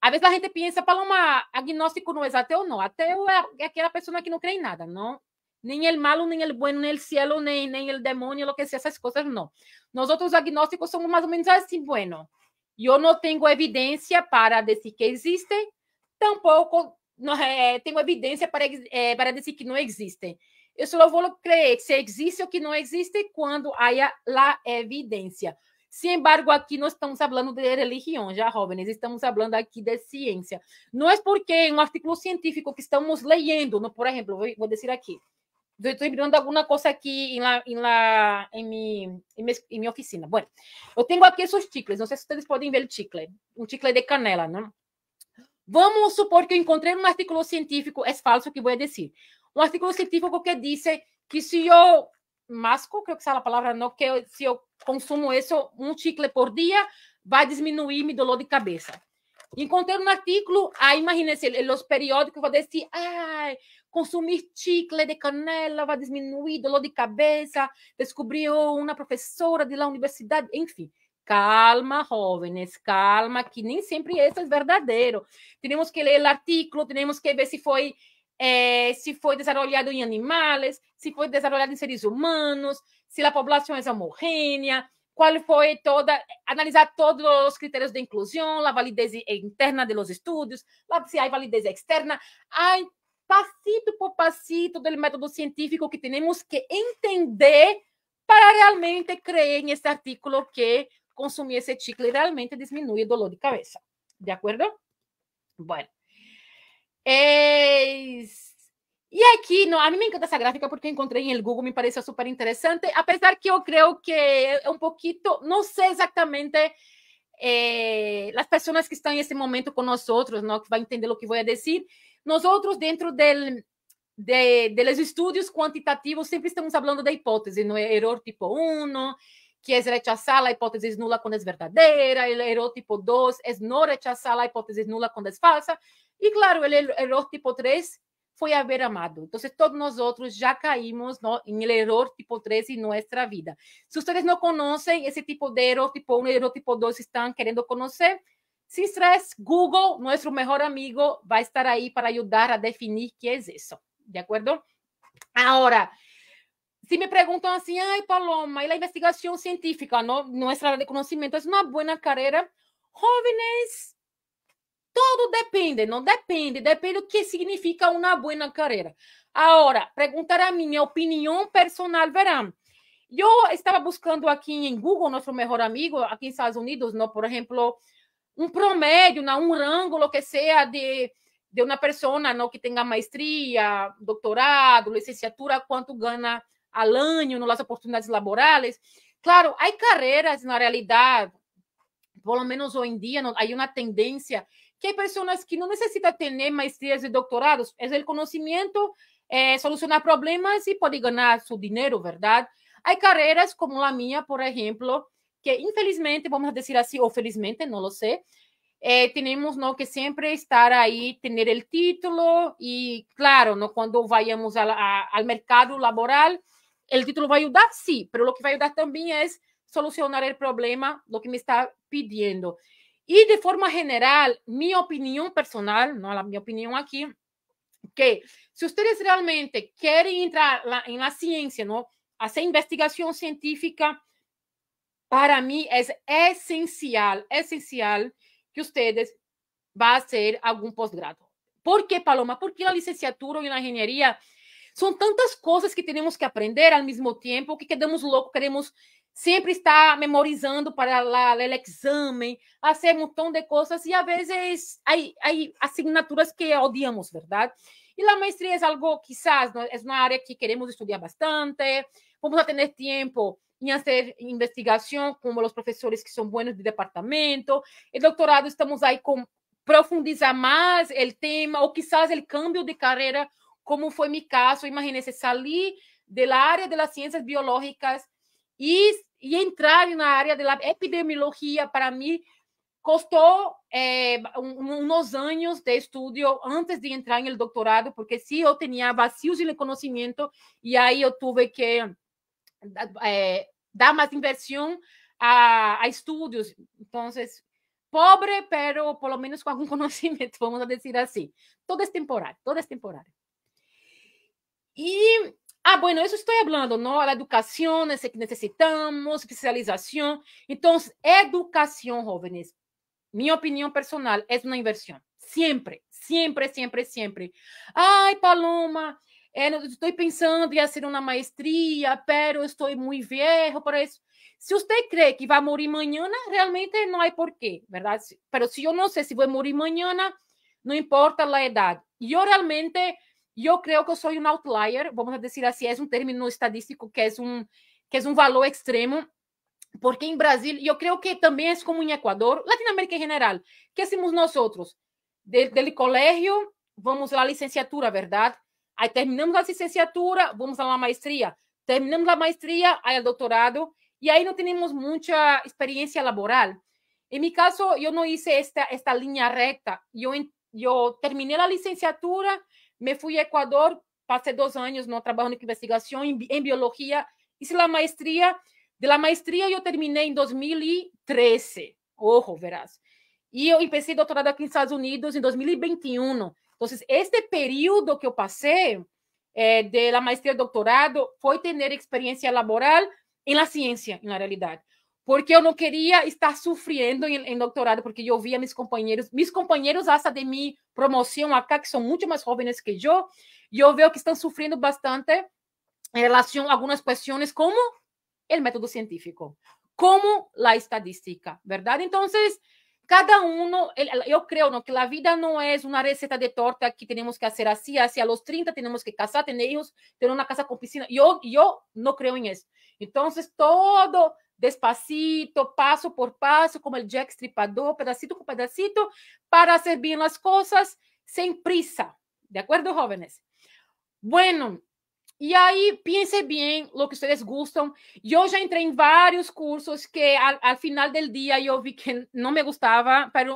Às vezes a gente pensa, Paloma, agnóstico não é ateu, não. Ateu é aquela pessoa que não crê em nada, não. Nem o malo, nem o bueno, nem o cielo, nem, nem o demônio, lo que essas coisas, não. Nós outros agnósticos somos mais ou menos assim, bueno, eu não tenho evidência para dizer que existe, tampouco não, é, é tenho evidência para, é, para dizer que não existem. Eu só vou crer se existe ou que não existe quando há lá é evidência. Sin embargo, aqui nós estamos falando de religião, já, jovens, estamos falando aqui de ciência. Não é porque um artigo científico que estamos lendo, no, por exemplo, vou, vou dizer aqui, estou virando alguma coisa aqui em, em, em, em, em minha oficina. Bom, bueno, eu tenho aqui esses chicles, não sei se vocês podem ver o chicle, um chicle de canela, não? Vamos supor que eu encontrei um artigo científico, é falso o que vou dizer. Um artigo científico que diz que se eu masco, creo que é a palavra, não, que se eu consumo isso, um chicle por dia, vai diminuir meu dolor de cabeça. Encontrei um artigo, aí imagina-se, os periódicos vão dizer, ai, consumir chicle de canela vai diminuir dolor de cabeça, descobriu uma professora de lá universidade, enfim calma, jovens, calma, que nem sempre isso é verdadeiro. Temos que ler o artigo, temos que ver se foi eh, se foi desenvolvido em animais, se foi desenvolvido em seres humanos, se a população é homogênea, qual foi toda, analisar todos os critérios de inclusão, a validez interna dos estudos, se há validez externa, há passito por passito do método científico que temos que entender para realmente crer nesse artigo que consumir esse chicle realmente diminui o dolor de cabeça, ¿De acordo? Bueno. E eh, aqui, não, a mim me encanta essa gráfica porque encontrei em Google, me pareceu super interessante, apesar que eu creio que é um pouquinho, não sei exatamente eh, as pessoas que estão nesse momento conosco, não, que vai entender o que vou dizer. Nós outros dentro del, de, estudos quantitativos sempre estamos falando da hipótese, não é erro tipo 1, que é rechazar a hipótese nula quando é verdadeira, o erótipo tipo 2, é não rechazar a hipótese nula quando é falsa, e claro, o erótipo tipo 3 foi haver amado. Então, todos nós outros já caímos no, em erro tipo 3 em nossa vida. Se vocês não conhecem esse tipo de erro tipo 1 e erro tipo 2, estão querendo conhecer, sem estresse, Google, nosso melhor amigo, vai estar aí para ajudar a definir o que é isso. De acordo? Agora, se me perguntam assim, ai, Paloma, e a investigação científica, ¿no? Nuestra área de conhecimento, é uma boa carreira. Jovens, tudo depende, Não Depende, depende do que significa uma boa carreira. Agora, perguntar a minha opinião personal, verão. Eu estava buscando aqui em Google, nosso melhor amigo, aqui nos Estados Unidos, não, Por exemplo, um promédio um rango, o que seja, de, de uma pessoa, não Que tenha maestria, doutorado, licenciatura, quanto gana al no las oportunidades laborales. Claro, há carreiras na realidade, pelo menos hoje em dia, há uma tendência que há pessoas que não necessitam ter maestrias e doutorados, é o conhecimento, é, solucionar problemas e poder ganhar seu dinheiro, verdade? Há carreiras como a minha, por exemplo, que infelizmente, vamos dizer assim, ou felizmente, não lo sé, eh, temos que sempre estar aí, ter o título e, claro, não quando vayamos ao mercado laboral, El título va a ayudar, sí, pero lo que va a ayudar también es solucionar el problema, lo que me está pidiendo. Y de forma general, mi opinión personal, no la, mi opinión aquí, que si ustedes realmente quieren entrar en la ciencia, ¿no? Hacer investigación científica, para mí es esencial, esencial que ustedes va a hacer algún posgrado. ¿Por qué, Paloma? Porque la licenciatura en la ingeniería São tantas coisas que temos que aprender ao mesmo tempo que quedamos loucos, queremos sempre estar memorizando para lá, o exame, fazer um montão de coisas e às vezes há, há assinaturas que odiamos, verdade? E a maestria é algo, quizás, é? é uma área que queremos estudar bastante, vamos a ter tempo em fazer investigação com os professores que são buenos de departamento. E doutorado estamos aí com profundizar mais o tema ou quizás o cambio de carreira como foi meu caso, imagine se sali da área das ciências biológicas e, e entrar na área da epidemiologia, para mim, custou eh, um, uns anos de estudo antes de entrar no doutorado, porque sim, eu tinha vazios de conhecimento e aí eu tive que eh, dar mais inversão a, a estudos. Então, pobre, mas por menos com algum [laughs] conhecimento, vamos a dizer assim. Todo é temporário, todo é temporário e ah, bueno, estou falando não a educação nesse que necessitamos especialização então educação jóvenes, minha opinião personal, é uma inversão sempre sempre sempre sempre ai Paloma, é, estou pensando em fazer uma maestria, pero estou muito viejo para isso. Se você crê que vai morrer amanhã, realmente não há porquê, verdade? mas se eu não sei se vou morrer amanhã, não importa a idade. Eu realmente e eu creio que eu sou um outlier, vamos dizer assim, é um término estadístico que é um, que é um valor extremo, porque em Brasil, e eu creio que também é como em Equador, Latinoamérica em geral, que somos nós outros? dele colégio, vamos lá, licenciatura, verdade? Aí terminamos a licenciatura, vamos lá, maestria. Terminamos a maestria, aí o doutorado, e aí não temos muita experiência laboral. Em meu caso, eu não hice esta, esta linha reta. Eu, eu terminei a licenciatura, me fui a Equador, passei dois anos no trabalho de investigação em biologia en, biología, hice la maestría. De la maestría yo terminé en 2013, ojo, verás. Y yo empecé doctorado aquí en Estados Unidos en 2021. Entonces, este período que yo pasé eh, de la maestría y doctorado fue tener experiencia laboral en la ciencia, en la realidad porque eu não queria estar sofrendo em, em, doutorado, porque eu via meus companheiros, meus companheiros hasta de minha promoção acá, que são muito mais jovens que eu, e eu vejo que estão sofrendo bastante em relação a algumas questões como o método científico, como a estatística, verdade? Então, cada uno, yo creo ¿no? que la vida no es una receta de torta que tenemos que hacer así, hacia los 30 tenemos que casar, tener hijos, tener una casa con piscina. Yo yo no creo en eso entonces todo despacito, paso por paso, como el Jack Stripador, pedacito con pedacito, para hacer bien las cosas sin prisa. ¿De acuerdo, jóvenes? Bueno, E aí, pense bem o que vocês gostam. Eu já entrei em vários cursos que, ao, final do dia, eu vi que não me gostava, mas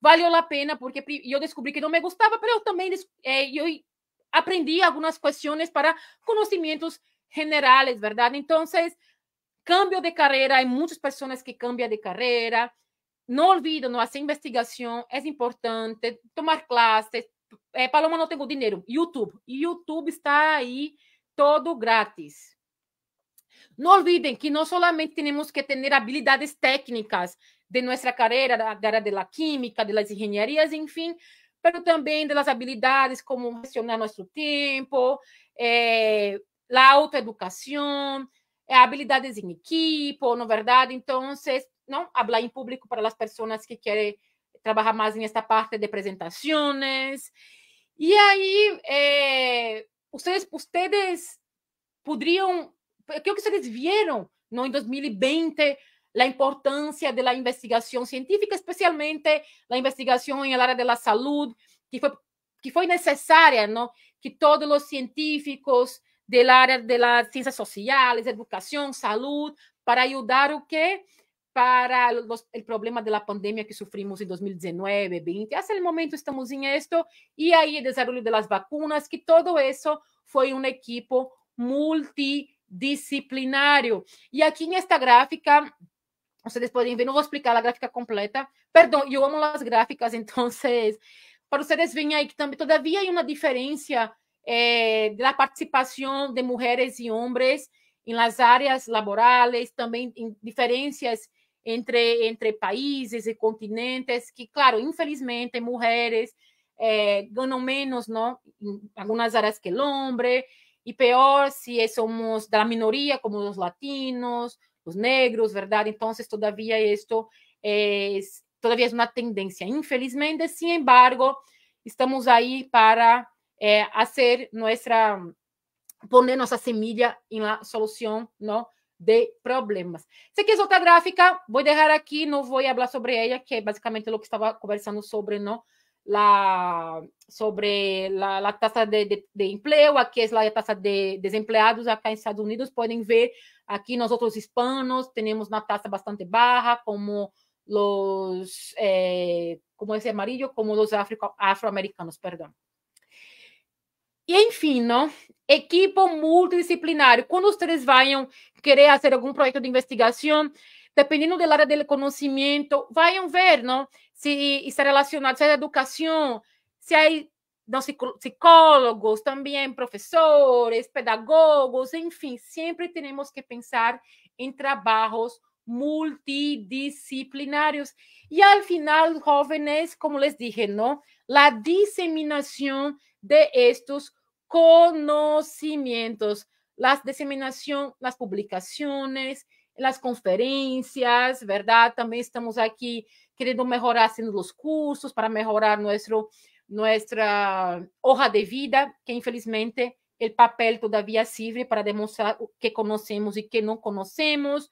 valeu a pena, porque eu descobri que não me gostava, mas eu também eh, eu aprendi algumas questões para conhecimentos generais, verdade? Então, cambio de carreira, há muitas pessoas que cambiam de carreira. Não olvido, não fazer investigação, é importante. Tomar classes. É, eh, Paloma, não tenho dinheiro. YouTube. YouTube está aí todo grátis. Não olviden que não solamente temos que ter habilidades técnicas de nossa carreira da área da química, de las enfim, mas também das habilidades como gestionar nosso tempo, eh, é, a autoeducação, é, habilidades em equipo, não é verdade? Então, não falar em público para as pessoas que querem trabalhar mais nesta parte de apresentações. E aí, eh, ustedes, ustedes podrían, creo que ustedes vieron ¿no? en 2020 la importancia de la investigación científica, especialmente la investigación en el área de la salud, que fue, que fue necesaria, ¿no? que todos los científicos del área de las ciencias sociales, educación, salud, para ayudar o que para los, el problema de la pandemia que sufrimos en 2019, 20. Hasta el momento estamos en esto y ahí el desarrollo de las vacunas, que todo eso fue un equipo multidisciplinario. Y aquí en esta gráfica, ustedes pueden ver, no voy a explicar la gráfica completa, perdón, yo amo las gráficas, [laughs] entonces, para ustedes ven ahí que también todavía hay una diferencia eh, de la participación de mujeres y hombres en las áreas laborales, también en diferencias entre, entre países e continentes, que, claro, infelizmente, mulheres é, eh, ganham menos não, em algumas áreas que o homem e pior se somos da minoria, como os latinos, os negros, verdade? Então, todavia, isto é, todavia é uma tendência. Infelizmente, sin embargo, estamos aí para é, eh, fazer nossa, poner nossa semilla em la solução, não? de problemas. Se quer outra gráfica, vou deixar aqui, não vou falar sobre ela, que é basicamente o que estava conversando sobre, não? La, sobre la, la taxa de, de, de, emprego, aqui é a taxa de desempleados acá nos Estados Unidos, podem ver aqui nós outros hispanos temos uma taxa bastante baixa, como os, eh, como esse amarillo, como os afro-americanos, afro perdão. E, enfim, ¿no? equipo multidisciplinar. Quando ustedes vayan querer hacer algún proyecto de investigación, dependiendo del área conocimiento, conhecimento, vão ver ¿no? Si está relacionado, se é educación, si hay psicólogos, también profesores, pedagogos, enfim, siempre tenemos que pensar en trabajos multidisciplinarios. y al final, jóvenes como les dije, ¿no? La diseminación de estos conocimientos, las diseminación, las publicaciones, las conferencias, ¿verdad? También estamos aquí queriendo mejorar los cursos para mejorar nuestro, nuestra hoja de vida, que infelizmente el papel todavía sirve para demostrar que conocemos y que no conocemos.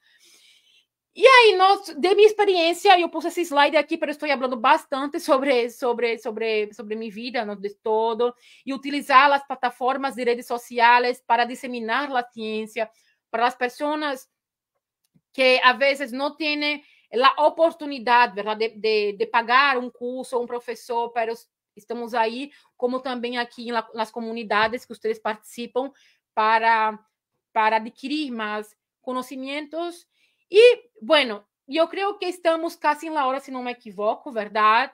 E aí, nós, de minha experiência, eu pus esse slide aqui, mas estou falando bastante sobre sobre sobre sobre minha vida de todo e utilizar as plataformas de redes sociais para disseminar a ciência para as pessoas que às vezes não têm a oportunidade de, de, de, pagar um curso, um professor, para estamos aí, como também aqui nas comunidades que vocês participam para para adquirir mais conhecimentos e, bueno, eu creio que estamos quase na hora, se não me equivoco, verdade?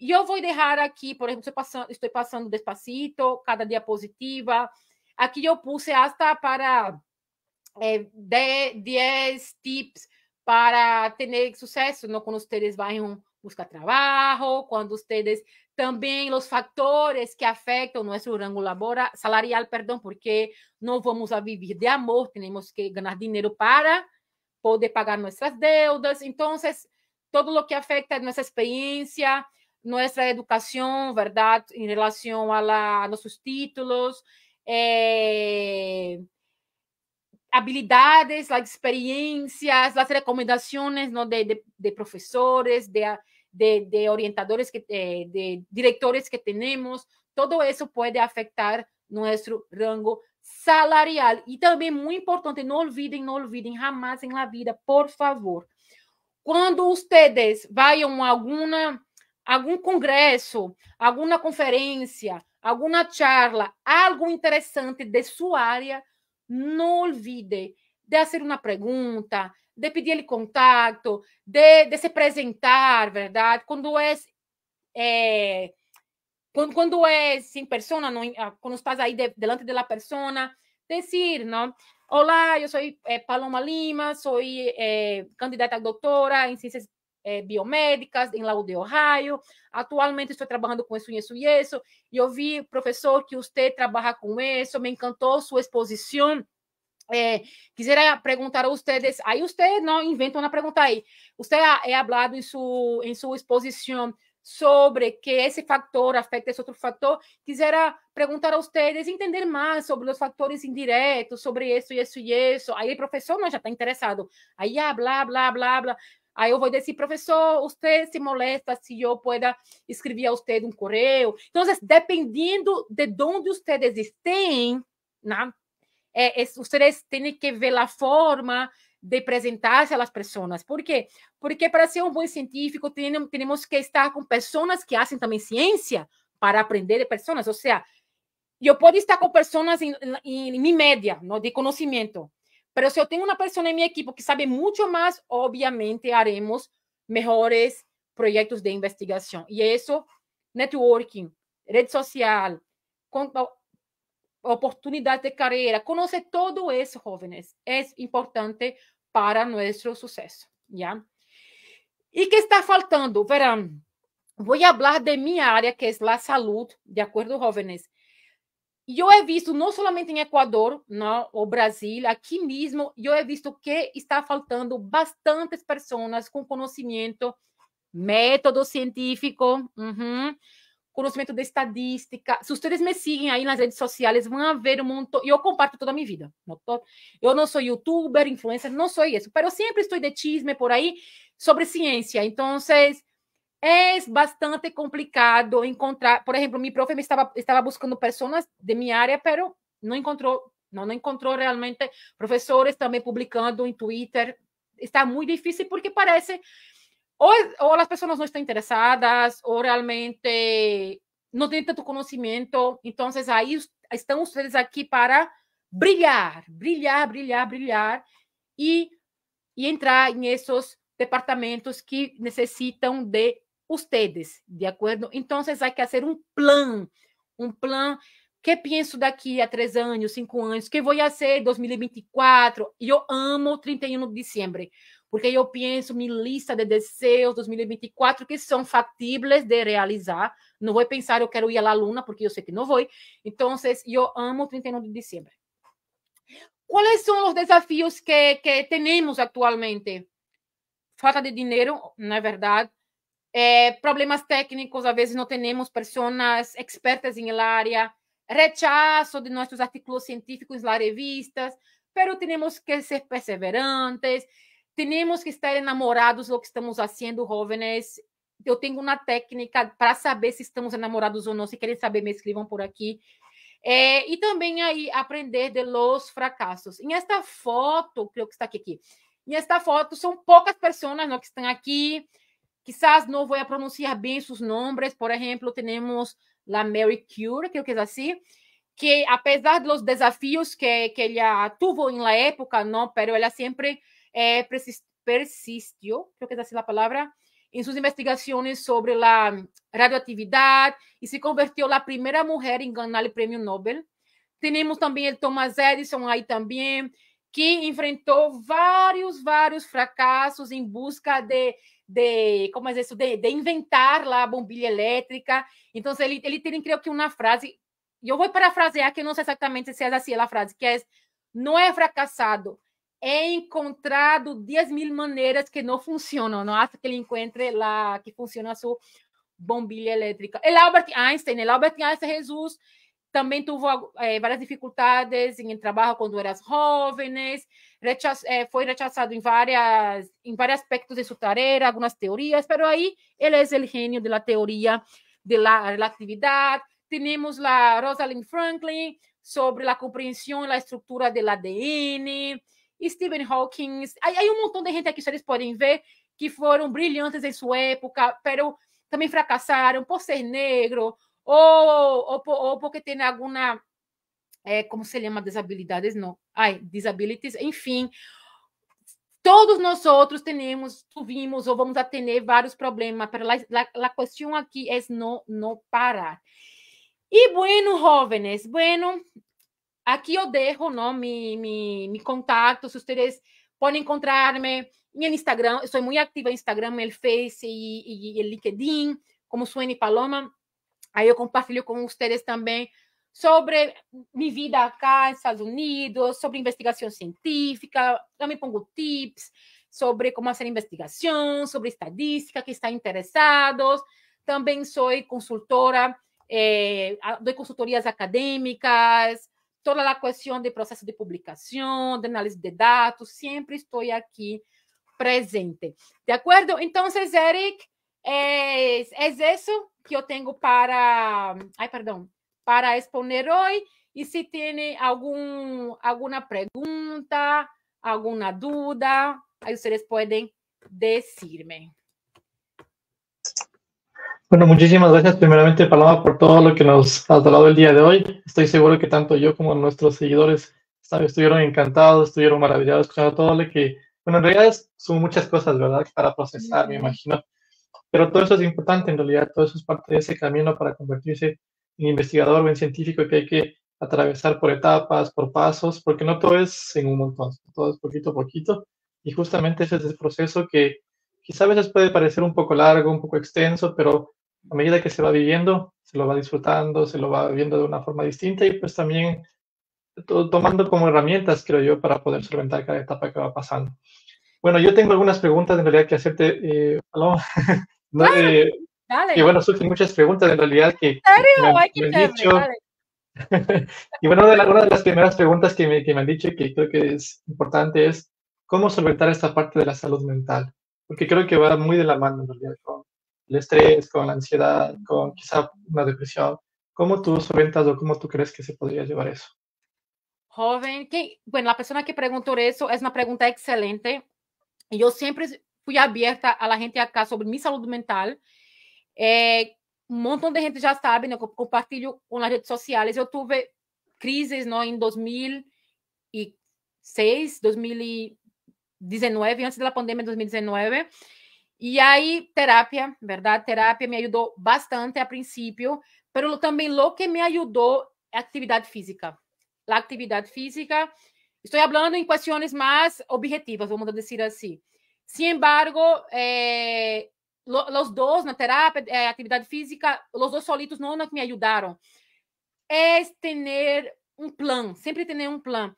E eu vou deixar aqui, por exemplo, estou passando, despacito, cada diapositiva. Aqui eu puse até para eh, 10 tips para ter sucesso, não quando vocês vão buscar trabalho, quando vocês também os fatores que afetam nosso rango laboral, salarial, perdão, porque não vamos a viver de amor, temos que ganhar dinheiro para poder pagar nossas deudas. Então, tudo o que afeta nossa experiência, nossa educação, verdade, em relação a, la, a nossos títulos, eh, habilidades, as experiências, as recomendações não de, de, de professores, de, de, orientadores, que, é, de, diretores que temos, todo isso pode afetar nosso rango salarial. E também muito importante, não olvidem, não olvidem, ramassem em la vida, por favor. Quando vocês vão a alguma, algum congresso, alguma conferência, alguma charla, algo interessante de sua área, não olvide de fazer uma pergunta, de pedir ele contato, de, de se apresentar, verdade? Quando é, é quando, quando é sem persona, não, ah, quando estás aí de, delante da de persona, dizer, não? Olá, eu sou é, Paloma Lima, sou é, candidata a doutora em ciências é, biomédicas em Laude, Ohio. Atualmente estou trabalhando com isso, isso e isso. E eu vi, professor, que você trabalha com isso, me encantou sua exposição. É, perguntar a vocês, aí você não inventa uma pergunta aí. Você é, é hablado em sua em sua exposição sobre que esse fator afeta esse outro fator, quisera perguntar a vocês, entender mais sobre os fatores indiretos, sobre isso, isso e isso. Aí professor não já está interessado. Aí, ah, blá, blá, blá, blá. Aí eu vou dizer, professor, você se molesta se eu puder escrever a você um correio? Então, dependendo de onde vocês estão, né? É, é, vocês têm que ver a forma de apresentar-se a las pessoas. ¿Por quê? Porque para ser um bom científico temos que estar com pessoas que hacen também ciência para aprender de pessoas. Ou seja, eu posso estar com pessoas em en, en mi de conhecimento. Mas se eu tenho uma pessoa em minha equipe que sabe muito mais, obviamente haremos mejores projetos de investigação. E isso, networking, rede social, oportunidade de carreira, conhecer todo isso, jovens. É importante para nosso sucesso, já. E que está faltando? Verão, Vou falar de minha área, que é a saúde, ¿de acuerdo, jóvenes? eu he visto, não somente em Equador, não, ou Brasil, aqui mesmo, eu he visto que está faltando bastantes pessoas com conhecimento, método científico, uhum, conhecimento de estadística. Se vocês me seguem aí nas redes sociais, vão ver um montão. E eu comparto toda a minha vida. Eu não sou youtuber, influencer, não sou isso. Mas eu sempre estou de chisme por aí sobre ciência. Então, é bastante complicado encontrar. Por exemplo, meu profe estava, estava buscando pessoas de minha área, mas não encontrou. Não, não encontrou realmente professores também publicando em Twitter. Está muito difícil porque parece ou, ou as pessoas não estão interessadas, ou realmente não têm tanto conhecimento. Então, aí estão vocês aqui para brilhar, brilhar, brilhar, brilhar e, e entrar em esses departamentos que necessitam de vocês, de acordo? Então, há que fazer um plano, um plano que penso daqui a três anos, cinco anos, que vou fazer 2024, e eu amo 31 de dezembro porque eu penso minha lista de desejos 2024 que são factíveis de realizar. Não vou pensar eu quero ir à Luna, porque eu sei que não vou. Então, eu amo 31 de dezembro. Quais são os desafios que, que temos atualmente? Falta de dinheiro, não é verdade. É, problemas técnicos, às vezes não temos pessoas expertas em área. Rechazo de nossos artigos científicos nas revistas. mas temos que ser perseverantes temos que estar enamorados do que estamos fazendo, jóvenes. Eu tenho uma técnica para saber se estamos enamorados ou não. Se querem saber, me escrevam por aqui. É, e eh, também aí aprender de los fracassos. Em esta foto, creio que está aqui, aqui. Em esta foto são poucas pessoas não, que estão aqui. Quizás não vou pronunciar bem seus nomes. Por exemplo, temos a Mary Cure, creio que é assim, que apesar dos desafios que, que ela tuvo na época, não, pero ela sempre eh, persist persistió, creo que es así la palabra, sobre a mm, radioatividade e se converteu na primeira mulher em ganhar o premio Nobel. Temos também o Thomas Edison aí também que enfrentou vários, vários fracassos em busca de, de como é isso, de, de inventar lá a bombilha elétrica. Então, ele, ele tem, creio que, uma frase, e eu vou parafrasear, que não sei exatamente se é assim a frase, que é, não é fracassado, é encontrado 10 mil maneiras que não funcionam, não hasta que ele encontre lá que funciona a sua bombilha elétrica. El Albert Einstein, el Albert Einstein Jesus também teve eh, várias dificuldades em trabalho quando era jovem, eh, foi rechazado em várias em vários aspectos de sua tarefa, algumas teorias, mas aí ele é o gênio da teoria da relatividade. Temos a Rosalind Franklin sobre a compreensão e a estrutura do ADN, Stephen Hawking. Aí, aí um montão de gente aqui, vocês podem ver, que foram brilhantes em sua época, pero também fracassaram por ser negro ou, ou, ou porque tem alguma. É, como se chama? Desabilidades? Não. Ai, disabilities. Enfim, todos nós outros temos, tuvimos ou vamos atender vários problemas, mas a, a questão aqui é não, não parar. E bueno, jovens, bueno, eu deixo, dejo me me me mi Se vocês podem pueden encontrarme no Instagram, sou muito ativa no Instagram, no Face e no LinkedIn, como Suene Paloma. Aí eu compartilho com vocês também sobre minha vida acá nos Estados Unidos, sobre investigação científica, me pongo tips sobre como fazer investigação, sobre estadística, que estão interessados. Também sou consultora, eh, dou consultorias acadêmicas, toda a questão de processo de publicação, de análise de dados, sempre estou aqui presente. De acordo? Então, Eric, é, é isso que eu tenho para. Ai, perdão. Para exponer hoje. E se tem algum, alguma pergunta, alguma dúvida, aí vocês podem dizer-me. Bueno, muchísimas gracias primeramente, Paloma, por todo lo que nos has dado el día de hoy. Estoy seguro que tanto yo como nuestros seguidores estuvieron encantados, estuvieron maravillados escuchando todo lo que, bueno, en realidad son muchas cosas, ¿verdad? Para procesar, me imagino. Pero todo eso es importante, en realidad, todo eso es parte de ese camino para convertirse en investigador o en científico que hay que atravesar por etapas, por pasos, porque no todo es en un montón, todo es poquito a poquito. Y justamente ese es el proceso que quizá a veces puede parecer un poco largo, un poco extenso, pero a medida que se va viviendo, se lo va disfrutando, se lo va viendo de una forma distinta y pues también tomando como herramientas, creo yo, para poder solventar cada etapa que va pasando. Bueno, yo tengo algunas preguntas en realidad que hacerte, eh, [laughs] ¿no? Eh, dale. Y bueno, surgen muchas preguntas en realidad que... y bueno, de una de las primeras preguntas que me, que me han dicho y que creo que es importante es, ¿cómo solventar esta parte de la salud mental? porque creo que va muy de la mano en realidad con el estrés, con la ansiedad, con quizá una depresión. ¿Cómo tú solventas o cómo tú crees que se podría llevar eso? Joven, que, bueno, la persona que preguntó eso es una pregunta excelente. Yo siempre fui abierta a la gente acá sobre mi salud mental. Eh, un montón de gente ya sabe, yo Eu en las redes sociales. Yo tuve crisis no en 2006, 2000, 2019, antes da pandemia de 2019. E aí, terapia, verdade? Terapia me ajudou bastante a princípio, mas também o que me ajudou é atividade física. A atividade física, estou falando em questões mais objetivas, vamos dizer assim. Sin embargo, eh, os dois na terapia, eh, atividade física, os dois solitos não é me ajudaram. É ter um plano, sempre ter um plano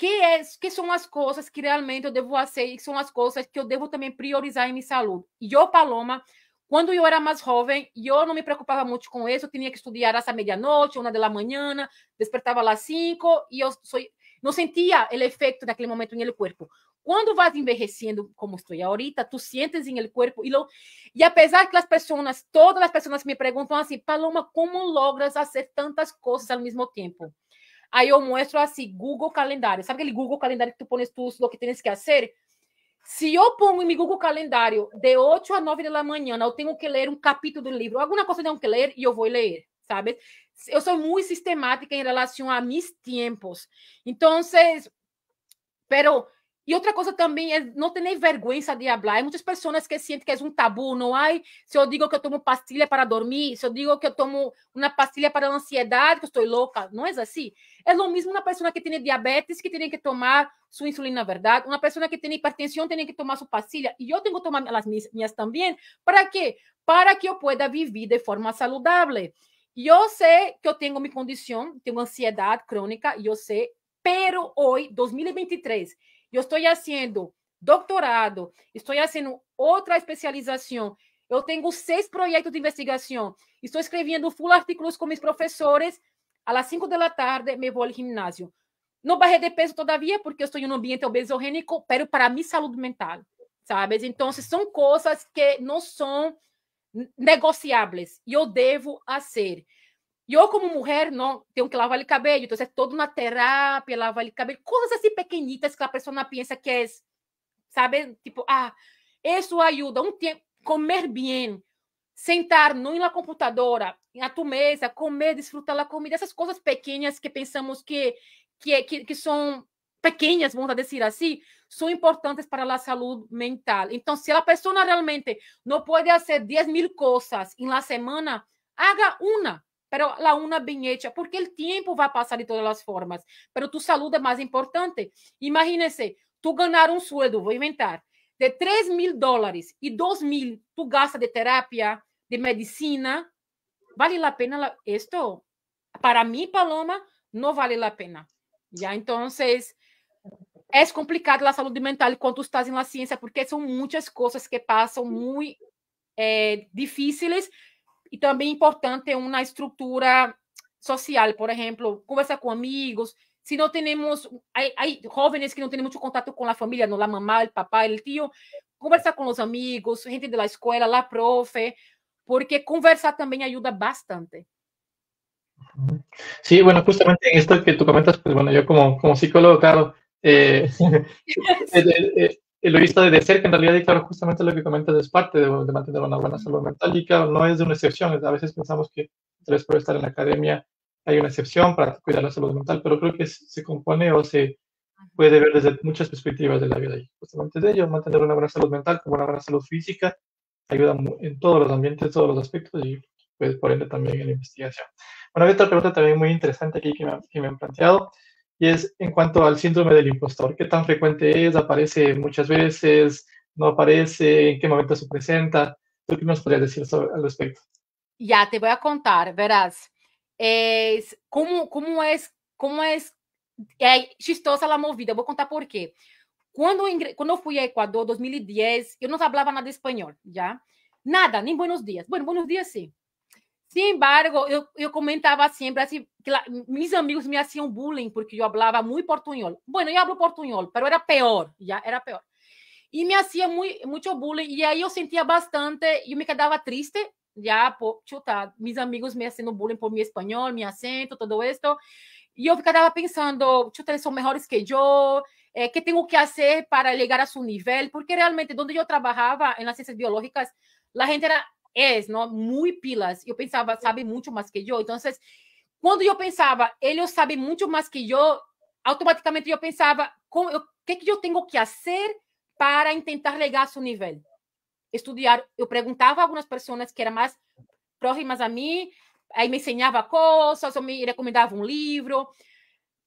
que, é, que são as coisas que realmente eu devo fazer e são as coisas que eu devo também priorizar em minha saúde. E eu, Paloma, quando eu era mais jovem, eu não me preocupava muito com isso, eu tinha que estudar essa meia-noite, uma da manhã, despertava às cinco e eu sou, não sentia o efeito naquele momento em meu corpo. Quando vas envelhecendo, como estou ahorita, tu sentes em el corpo. E, lo, e apesar que as pessoas, todas as pessoas me perguntam assim, Paloma, como logras fazer tantas coisas ao mesmo tempo? Aí eu mostro assim, Google Calendário. ¿Sabe aquele Google Calendário que tu pones tudo? O que tienes que fazer? Se eu pongo em meu Google Calendário de 8 a 9 da manhã, eu tenho que ler um capítulo do livro, alguma coisa tenho que ler e eu vou ler, sabe? Eu sou muito sistemática em relação a meus tempos. Então, pero e outra coisa também é não ter nem vergonha de falar. Há muitas pessoas que sentem que é um tabu, não há? Se eu digo que eu tomo pastilha para dormir, se eu digo que eu tomo uma pastilha para a ansiedade, que eu estou louca, não é assim. É o mesmo uma pessoa que tem diabetes, que tem que tomar sua insulina, verdade? Uma pessoa que tem hipertensão tem que tomar sua pastilha. E eu tenho que tomar as minhas, minhas também. Para quê? Para que eu pueda viver de forma saudável. Eu sei que eu tenho minha condição, tenho ansiedade crônica, eu sei, pero hoje, 2023, eu estou fazendo doctorado, estou fazendo outra especialização Eu tenho seis projetos de investigação. Estou escrevendo full artículos com meus professores. Às cinco da tarde, me vou ao ginásio. Não barrei de peso todavia, porque eu estou em um ambiente obesogênico, mas para minha saúde mental, sabe Então, são coisas que não são negociáveis e eu devo fazer. E eu, como mulher, não tenho que lavar o cabelo, então é todo na terapia, lavar o cabelo, coisas assim pequenitas que a pessoa pensa que é, sabe? Tipo, ah, isso ajuda. Um tempo, comer bem, sentar não na computadora, na tua mesa, comer, desfrutar da comida, essas coisas pequenas que pensamos que, que, é, que, que são pequenas, vamos dizer assim, são importantes para a saúde mental. Então, se a pessoa realmente não pode fazer 10 mil coisas em la semana, haga uma pero la una viñeta, porque el tiempo va a pasar de todas las formas, pero tu salud es más importante. Imagínense, tú ganar un sueldo, voy a inventar, de 3 mil dólares y 2 mil tú gastas de terapia, de medicina, ¿vale la pena esto? Para mí, Paloma, no vale la pena. Ya, entonces, es complicado la salud mental cuando estás en la ciencia, porque son muchas cosas que pasan muy eh, difíciles e também é importante uma estrutura social, por exemplo, conversar com amigos. Se não temos, há jovens que não têm muito contato com a família, não, a mamãe, o papai, o tio, conversar com os amigos, gente da escola, lá profe, porque conversar também ajuda bastante. Sí, bueno, justamente em esto que tu comentas, pues bueno, eu como, como psicólogo, claro, eh, [laughs] [laughs] eh, eh, eh lo he visto desde cerca en realidad y claro, justamente lo que comentas es parte de, mantener una buena salud mental y claro, no es de una excepción. A veces pensamos que tal vez por estar en la academia hay una excepción para cuidar la salud mental, pero creo que se compone o se puede ver desde muchas perspectivas de la vida. Y justamente de ello, mantener una buena salud mental como una buena salud física ayuda en todos los ambientes, todos los aspectos y pues por ende también en la investigación. Bueno, hay otra pregunta también muy interesante aquí que me, que me han planteado y es en cuanto al síndrome del impostor. ¿Qué tan frecuente es? ¿Aparece muchas veces? ¿No aparece? ¿En qué momento se presenta? ¿Tú qué nos podrías decir sobre, al respecto? Ya, te voy a contar, verás. Es, ¿cómo, ¿Cómo es? cómo es, chistosa la movida, voy a contar por qué. Cuando fui a en 2010, yo no hablaba nada de español, ¿ya? Nada, ni buenos días. Bueno, buenos días sí. Sin embargo, eu, eu comentava sempre assim, que lá, meus amigos me faziam bullying porque eu falava muito portunhol. Bueno, eu hablo portunhol, mas era pior, já era pior. E me fazia muito, muito bullying e aí eu sentia bastante e eu me quedava triste, já por chuta, meus amigos me fazendo bullying por meu espanhol, meu acento, tudo isso. E eu ficava pensando, chuta, eles são melhores que eu, eh, que tenho que fazer para chegar a seu nível? Porque realmente, onde eu trabalhava, em las ciências biológicas, a gente era é ¿no? muy pilas. Eu pensava, sabe muito mais que eu. Então, quando eu pensava, ele sabe muito mais que eu, automaticamente eu pensava, o que, que eu tenho que fazer para tentar chegar a seu nível? Estudar. Eu perguntava a algumas pessoas que eram mais próximas a mim, aí me ensinava coisas, ou me recomendava um livro.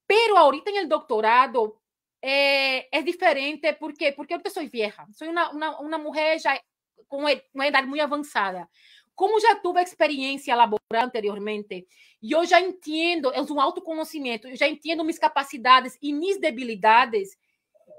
Pero ahorita en el Doctorado eh, es é diferente. ¿Por qué? Porque ahorita soy vieja. Soy una, una, una mujer ya com uma idade muito avançada. Como já tive experiência laboral anteriormente, e eu já entendo, é um autoconhecimento, eu já entendo minhas capacidades e minhas debilidades,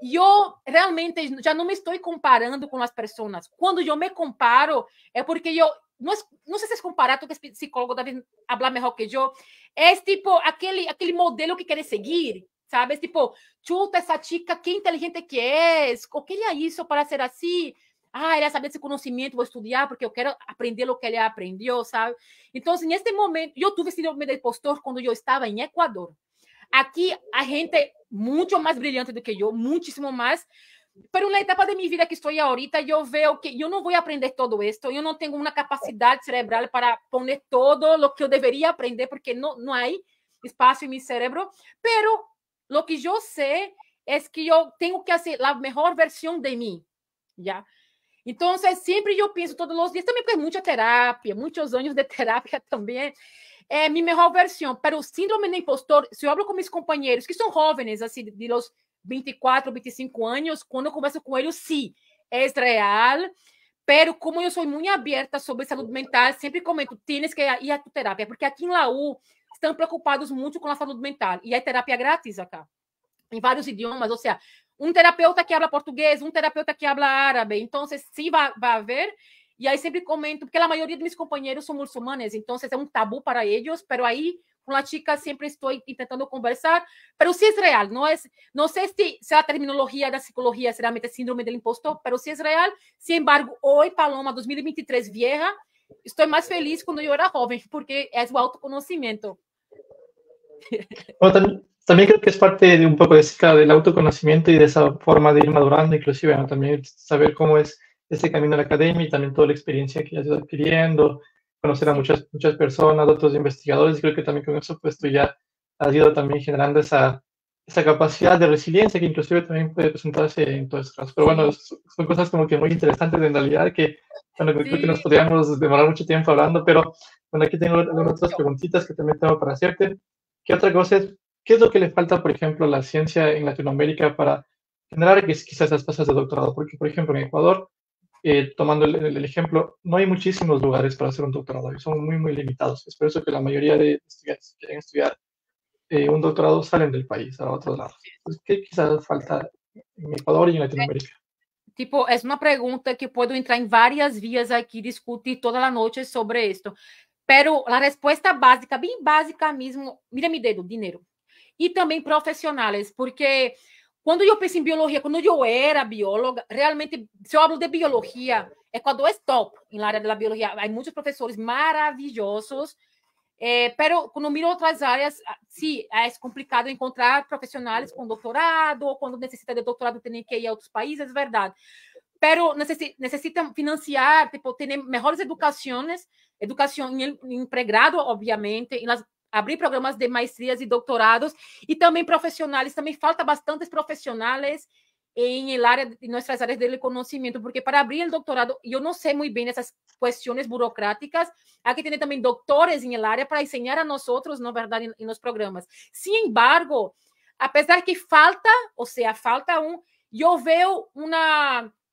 e eu realmente já não me estou comparando com as pessoas. Quando eu me comparo, é porque eu. Não, é, não sei se é comparar, porque o psicólogo deve falar melhor que eu. É tipo aquele, aquele modelo que quer seguir, sabe? É tipo, chuta essa chica, que inteligente que é, o que é isso para ser assim? ah, ele sabe esse conhecimento, vou estudar porque eu quero aprender o que ele aprendeu, sabe? Então, assim, nesse momento, eu tive esse nome de postor quando eu estava em Equador. Aqui, a gente é muito mais brilhante do que eu, muitíssimo mais, Para na etapa de minha vida que estou ahorita, eu vejo que eu não vou aprender todo isso, eu não tenho uma capacidade cerebral para poner todo o que eu deveria aprender, porque não, não há espaço em meu cérebro, pero o que eu sei é que eu tenho que fazer a melhor versão de mim, já? Então, é sempre eu penso todos os dias, também porque é muita terapia, muitos anos de [laughs] terapia também. É minha melhor versão. Para o síndrome do impostor, se eu abro com meus companheiros, que são jovens, assim, de los 24, 25 anos, quando eu converso com eles, sim, é real. Pero como eu sou muito aberta sobre saúde mental, sempre comento, tienes que ir à terapia, porque aqui em Laú estão preocupados muito com a saúde mental, e a terapia é grátis acá, em vários idiomas, ou seja, um terapeuta que habla português, um terapeuta que habla árabe. Então, se sim vai, vai haver. E aí sempre comento, porque a maioria de meus companheiros são muçulmanos, então é um tabu para eles, mas aí com a chica sempre estou tentando conversar, mas se é real, não é, não sei se, se a terminologia da psicologia será a síndrome do impostor, mas se é real, se embargo, hoje, Paloma, 2023 vieja, estou mais feliz quando eu era jovem, porque é o autoconhecimento. Eu também, también creo que es parte de un poco de, del autoconocimiento y de esa forma de ir madurando, inclusive, también saber cómo es ese camino a la academia y también toda la experiencia que has ido adquiriendo, conocer a muchas, muchas personas, otros investigadores, creo que también con eso pues tú ya has ido también generando esa, esa capacidad de resiliencia que inclusive también puede presentarse en todas las Pero bueno, son cosas como que muy interesantes en realidad que, creo que nos podríamos demorar mucho tiempo hablando, pero bueno, aquí tengo algunas otras preguntitas que también tengo para hacerte. ¿Qué otra cosa es ¿Qué es lo que le falta, por ejemplo, a la ciencia en Latinoamérica para generar quizás las tasas de doctorado? Porque, por ejemplo, en Ecuador, eh, tomando el, ejemplo, no hay muchísimos lugares para hacer un doctorado y son muy, muy limitados. Es por eso que la mayoría de estudiantes que quieren estudiar eh, un doctorado salen del país a otros lados. Entonces, ¿Qué quizás falta en Ecuador y en Latinoamérica? Tipo, es una pregunta que puedo entrar en varias vías aquí, discutir toda la noche sobre esto. Pero la respuesta básica, bien básica mismo, mira mi dedo, dinero. e também profissionais, porque quando eu penso em biologia, quando eu era bióloga, realmente, se eu falo de biologia, Equador é top na área da biologia. Há muitos professores maravilhosos, é pero quando miro outras áreas, ah, sim, é complicado encontrar profissionais com doutorado, ou quando necessita de doutorado, tem que ir a outros países, é verdade. Pero necessitam necessita financiar, tipo, ter melhores educações, educação em, em pregrado, obviamente, em las abrir programas de maestrias e doutorados e também profissionais, também falta bastantes profissionais em el área, en áreas de conhecimento porque para abrir o doctorado, eu não sei muito bem essas questões burocráticas. que ter também doutores em el área para enseñar a nós outros verdad?, é verdade em nos programas. Sin embargo, apesar que falta, ou seja, falta um, yo veo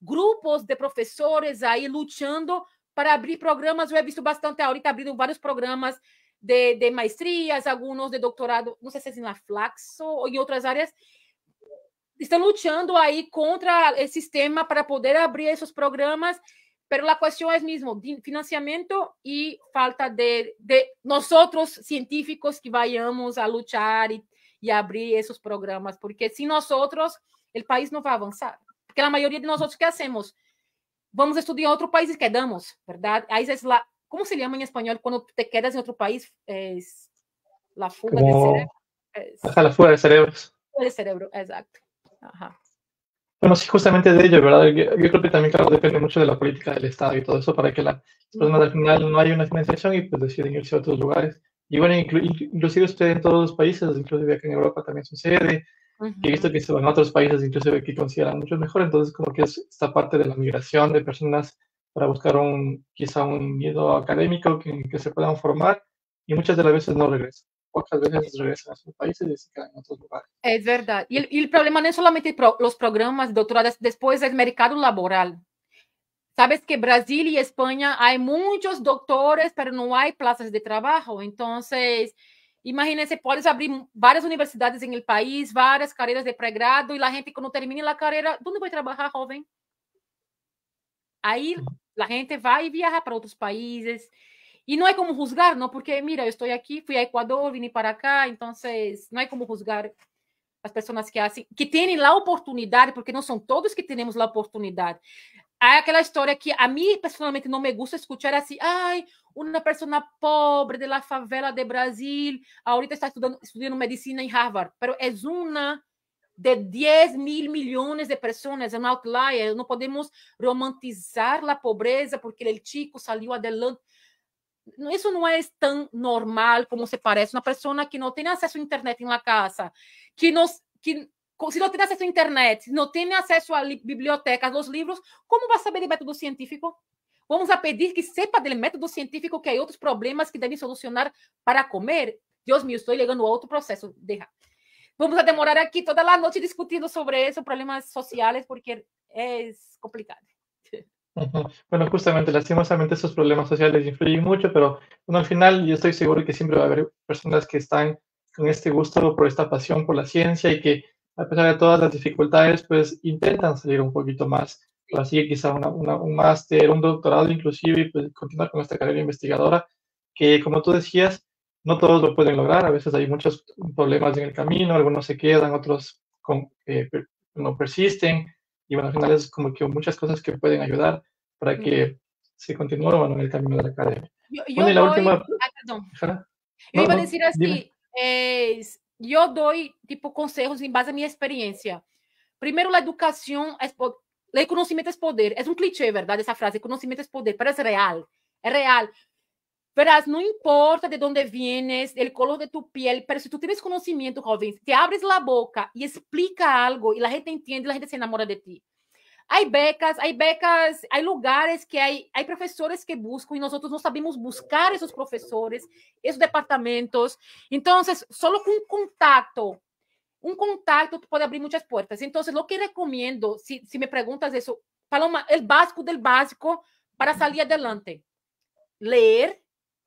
grupos de professores aí lutando para abrir programas. Eu he visto bastante, ahorita Aurita abrindo vários programas de, de maestrías, algunos de doutorado, não sei se é na Flaxo ou em outras áreas, estão lutando aí contra esse sistema para poder abrir esses programas, mas a questão é mesmo financiamento e falta de, de nós científicos que vayamos a lutar e, e abrir esses programas, porque sem nós, o país não vai avançar. Porque a maioria de nós que hacemos? Vamos estudar em outro país e quedamos, verdade? Aí é a ¿Cómo se llama en español cuando te quedas en otro país? Es la fuga de cerebro. Ajá, la fuga de cerebros. Fuga de cerebro, exacto. Ajá. Bueno, sí, justamente de ello, ¿verdad? Yo, creo que también, claro, depende mucho de la política del Estado y todo eso para que las personas al final no haya una financiación y pues deciden irse a otros lugares. Y bueno, inclusive usted en todos los países, inclusive acá en Europa también sucede. He visto que se van a otros países, inclusive que consideran mucho mejor. Entonces, como que es esta parte de la migración de personas para buscar un, quizá un miedo académico que, que se puedan formar y muchas de las veces no regresan pocas veces regresan a sus países y se quedan en otros lugares. Es verdad. Y el, problema no es solamente los programas doctorales, después es mercado laboral. Sabes que Brasil y España hay muchos doctores, pero no hay plazas de trabajo. Entonces, imagínense, puedes abrir varias universidades en el país, varias carreras de pregrado y la gente cuando termine la carrera, ¿dónde voy a trabajar, joven? Ahí a gente vai viajar viaja para outros países. e não é como juzgar, não Porque mira, eu estou aqui fui a Ecuador, vim para cá então não é como juzgar as pessoas que assim, que têm lá oportunidade, porque não são todos que temos lá oportunidade. Há aquela história que a mim pessoalmente não me gusta escutar assim, ai, uma pessoa pobre de la favela de Brasil, ahorita está estudando, estudando medicina em Harvard, mas é uma de 10 mil milhões de pessoas, é um outlier, não podemos romantizar a pobreza porque o chico saiu adelante. Isso não é tão normal como se parece. Uma pessoa que não tem acesso à internet na casa, que, não que se não tem acesso à internet, não tem acesso à biblioteca, aos livros, como vai saber de método científico? Vamos a pedir que sepa do método científico que há outros problemas que devem solucionar para comer. Deus meu, estou ligando a outro processo de vamos a demorar aquí toda la noche discutiendo sobre esos problemas sociales, porque es complicado. Bueno, justamente, lastimosamente esos problemas sociales influyen mucho, pero al final yo estoy seguro que siempre va a haber personas que están con este gusto, por esta pasión por la ciencia y que a pesar de todas las dificultades, pues intentan salir un poquito más, así quizá un máster, un doctorado inclusive, y pues continuar con esta carrera investigadora, que como tú decías, no todos lo pueden lograr, a veces hay muchos problemas en el camino, algunos se quedan, otros con, eh, no persisten, y bueno, al final es como que muchas cosas que pueden ayudar para que se continúen en el camino de la academia. Yo, yo doy, ah, a decir así, yo doy tipo consejos en base a mi experiencia. Primero, la educación es... El conocimiento es poder. Es un cliché, ¿verdad? Esa frase, conocimiento es poder, pero es real. Es real. Verás, não importa de dónde vienes, o color de tu piel, mas se tu tienes conhecimento jovens, te abres a boca e explica algo e a gente entende, a gente se enamora de ti. Há becas, há becas, há lugares que há, há professores que buscam e nós não sabemos buscar esses professores, esses departamentos. Então, só com um contacto, um contacto pode abrir muitas puertas. Então, o que recomendo, se se me perguntas isso, Paloma, o básico del básico para salir adelante. Leer,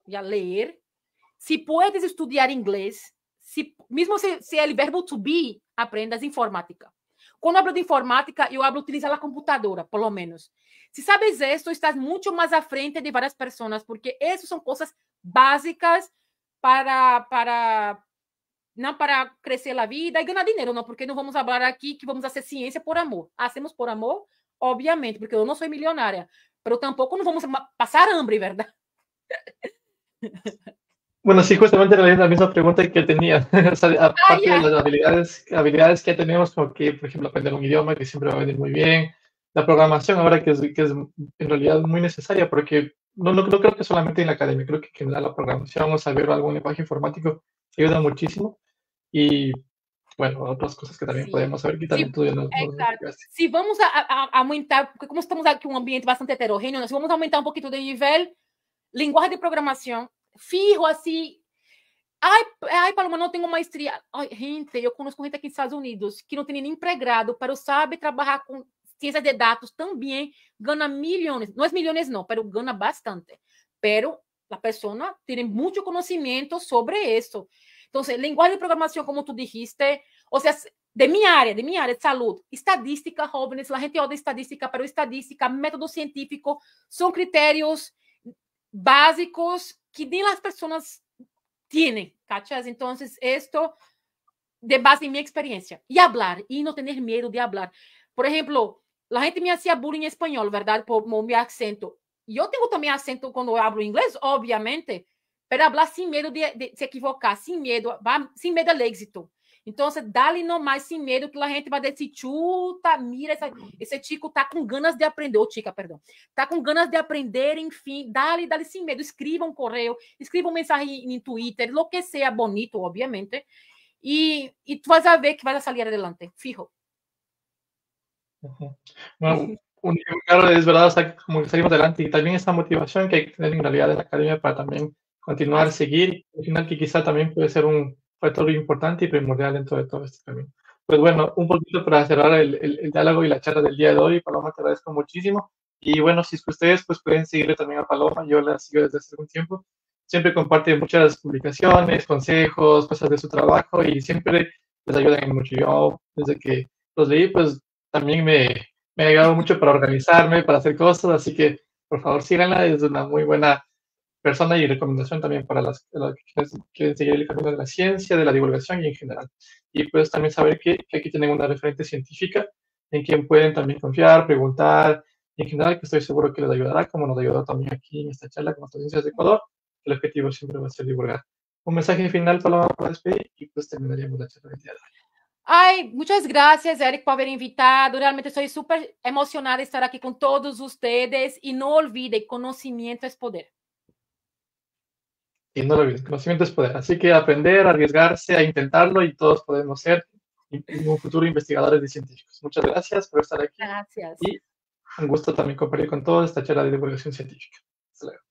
e a ler. Se puedes estudar inglês, se, mesmo se, se é o verbo to be, aprendas informática. Quando hablo de informática, eu hablo utilizar a computadora, pelo menos. Se sabes isso, estás muito mais à frente de várias pessoas, porque essas são coisas básicas para, para não para crescer a vida e ganhar dinheiro, não, porque não vamos falar aqui que vamos fazer ciência por amor. Hacemos por amor, obviamente, porque eu não sou milionária, mas tampouco não vamos passar hambre, verdade? [laughs] Bueno, sí, justamente la misma pregunta que tenía. [laughs] aparte ah, de las habilidades, habilidades que tenemos, como que, por ejemplo, aprender un idioma que siempre va a venir muy bien, la programación ahora que es, que es en realidad muy necesaria, porque no, no, creo que solamente en la academia, creo que en la programación o saber algún lenguaje informático ayuda muchísimo. Y bueno, otras cosas que también podemos saber que vamos a, aumentar, como estamos en un ambiente bastante heterogéneo, si vamos a aumentar un poquito de nivel, lenguaje de programación, fijo así. Ai, ai, Paloma, não tenho maestria. gente, eu conheço gente aqui nos Estados Unidos que não tem nem empregado, mas sabe trabalhar com ciência de dados também, ganha milhões. Não é milhões, não, mas ganha bastante. Pero a pessoa tem muito conhecimento sobre isso. Então, linguagem de programação, como tu dijiste, ou seja, de minha área, de minha área de saúde, estadística, jóvenes, a gente olha estadística para estadística, método científico, são critérios básicos que nem as pessoas têm, ¿cachas? Então, isto de base em minha experiência. E falar, e não ter medo de falar. Por exemplo, a gente me hacía bullying em espanhol, verdade? Por meu acento. E eu tenho também acento quando eu abro inglês, obviamente. Para falar sem medo de, de, se equivocar, sem medo, sem medo do êxito. Então, você dá-lhe não mais sem medo que a gente vai desse chuta, mira, essa, esse tico tá com ganas de aprender, ou tica, perdão, tá com ganas de aprender, enfim, dá-lhe, dá-lhe sem medo, escreva um correio, escreva uma mensagem no Twitter, lo que seja é bonito, obviamente, e, e tu vas a ver que vai sair adelante, fijo. Uhum. Bueno, claro, es verdad, hasta como que salimos adelante y también esa motivación que hay que tener en realidad de la academia para también continuar, seguir, al final que quizá también puede ser un, Fue todo lo importante y primordial dentro de todo este camino. Pues bueno, un poquito para cerrar el, el, diálogo y la charla del día de hoy, Paloma, te agradezco muchísimo. Y bueno, si es que ustedes pues pueden seguirle también a Paloma, yo la sigo desde hace algún tiempo. Siempre comparte muchas publicaciones, consejos, cosas de su trabajo y siempre les ayudan mucho. Yo desde que los leí pues también me, me ha ayudado mucho para organizarme, para hacer cosas, así que por favor síganla, es una muy buena persona y recomendación también para las, que quieren seguir el camino de la ciencia, de la divulgación y en general. Y pues también saber que, aquí tienen una referente científica en quien pueden también confiar, preguntar, y en general que estoy seguro que les ayudará, como nos ayudó también aquí en esta charla con las audiencias de Ecuador. El objetivo siempre va a ser divulgar. Un mensaje final, Paloma, para despedir y pues terminaríamos la charla de Ay, muchas gracias, Eric, por haber invitado. Realmente estoy súper emocionada de estar aquí con todos ustedes. Y no olviden, conocimiento es poder y no lo olvides, conocimiento es poder. Así que aprender, arriesgarse, a intentarlo y todos podemos ser en un futuro investigadores y científicos. Muchas gracias por estar aquí. Gracias. Y un gusto también compartir con todos esta charla de divulgación científica. Hasta luego.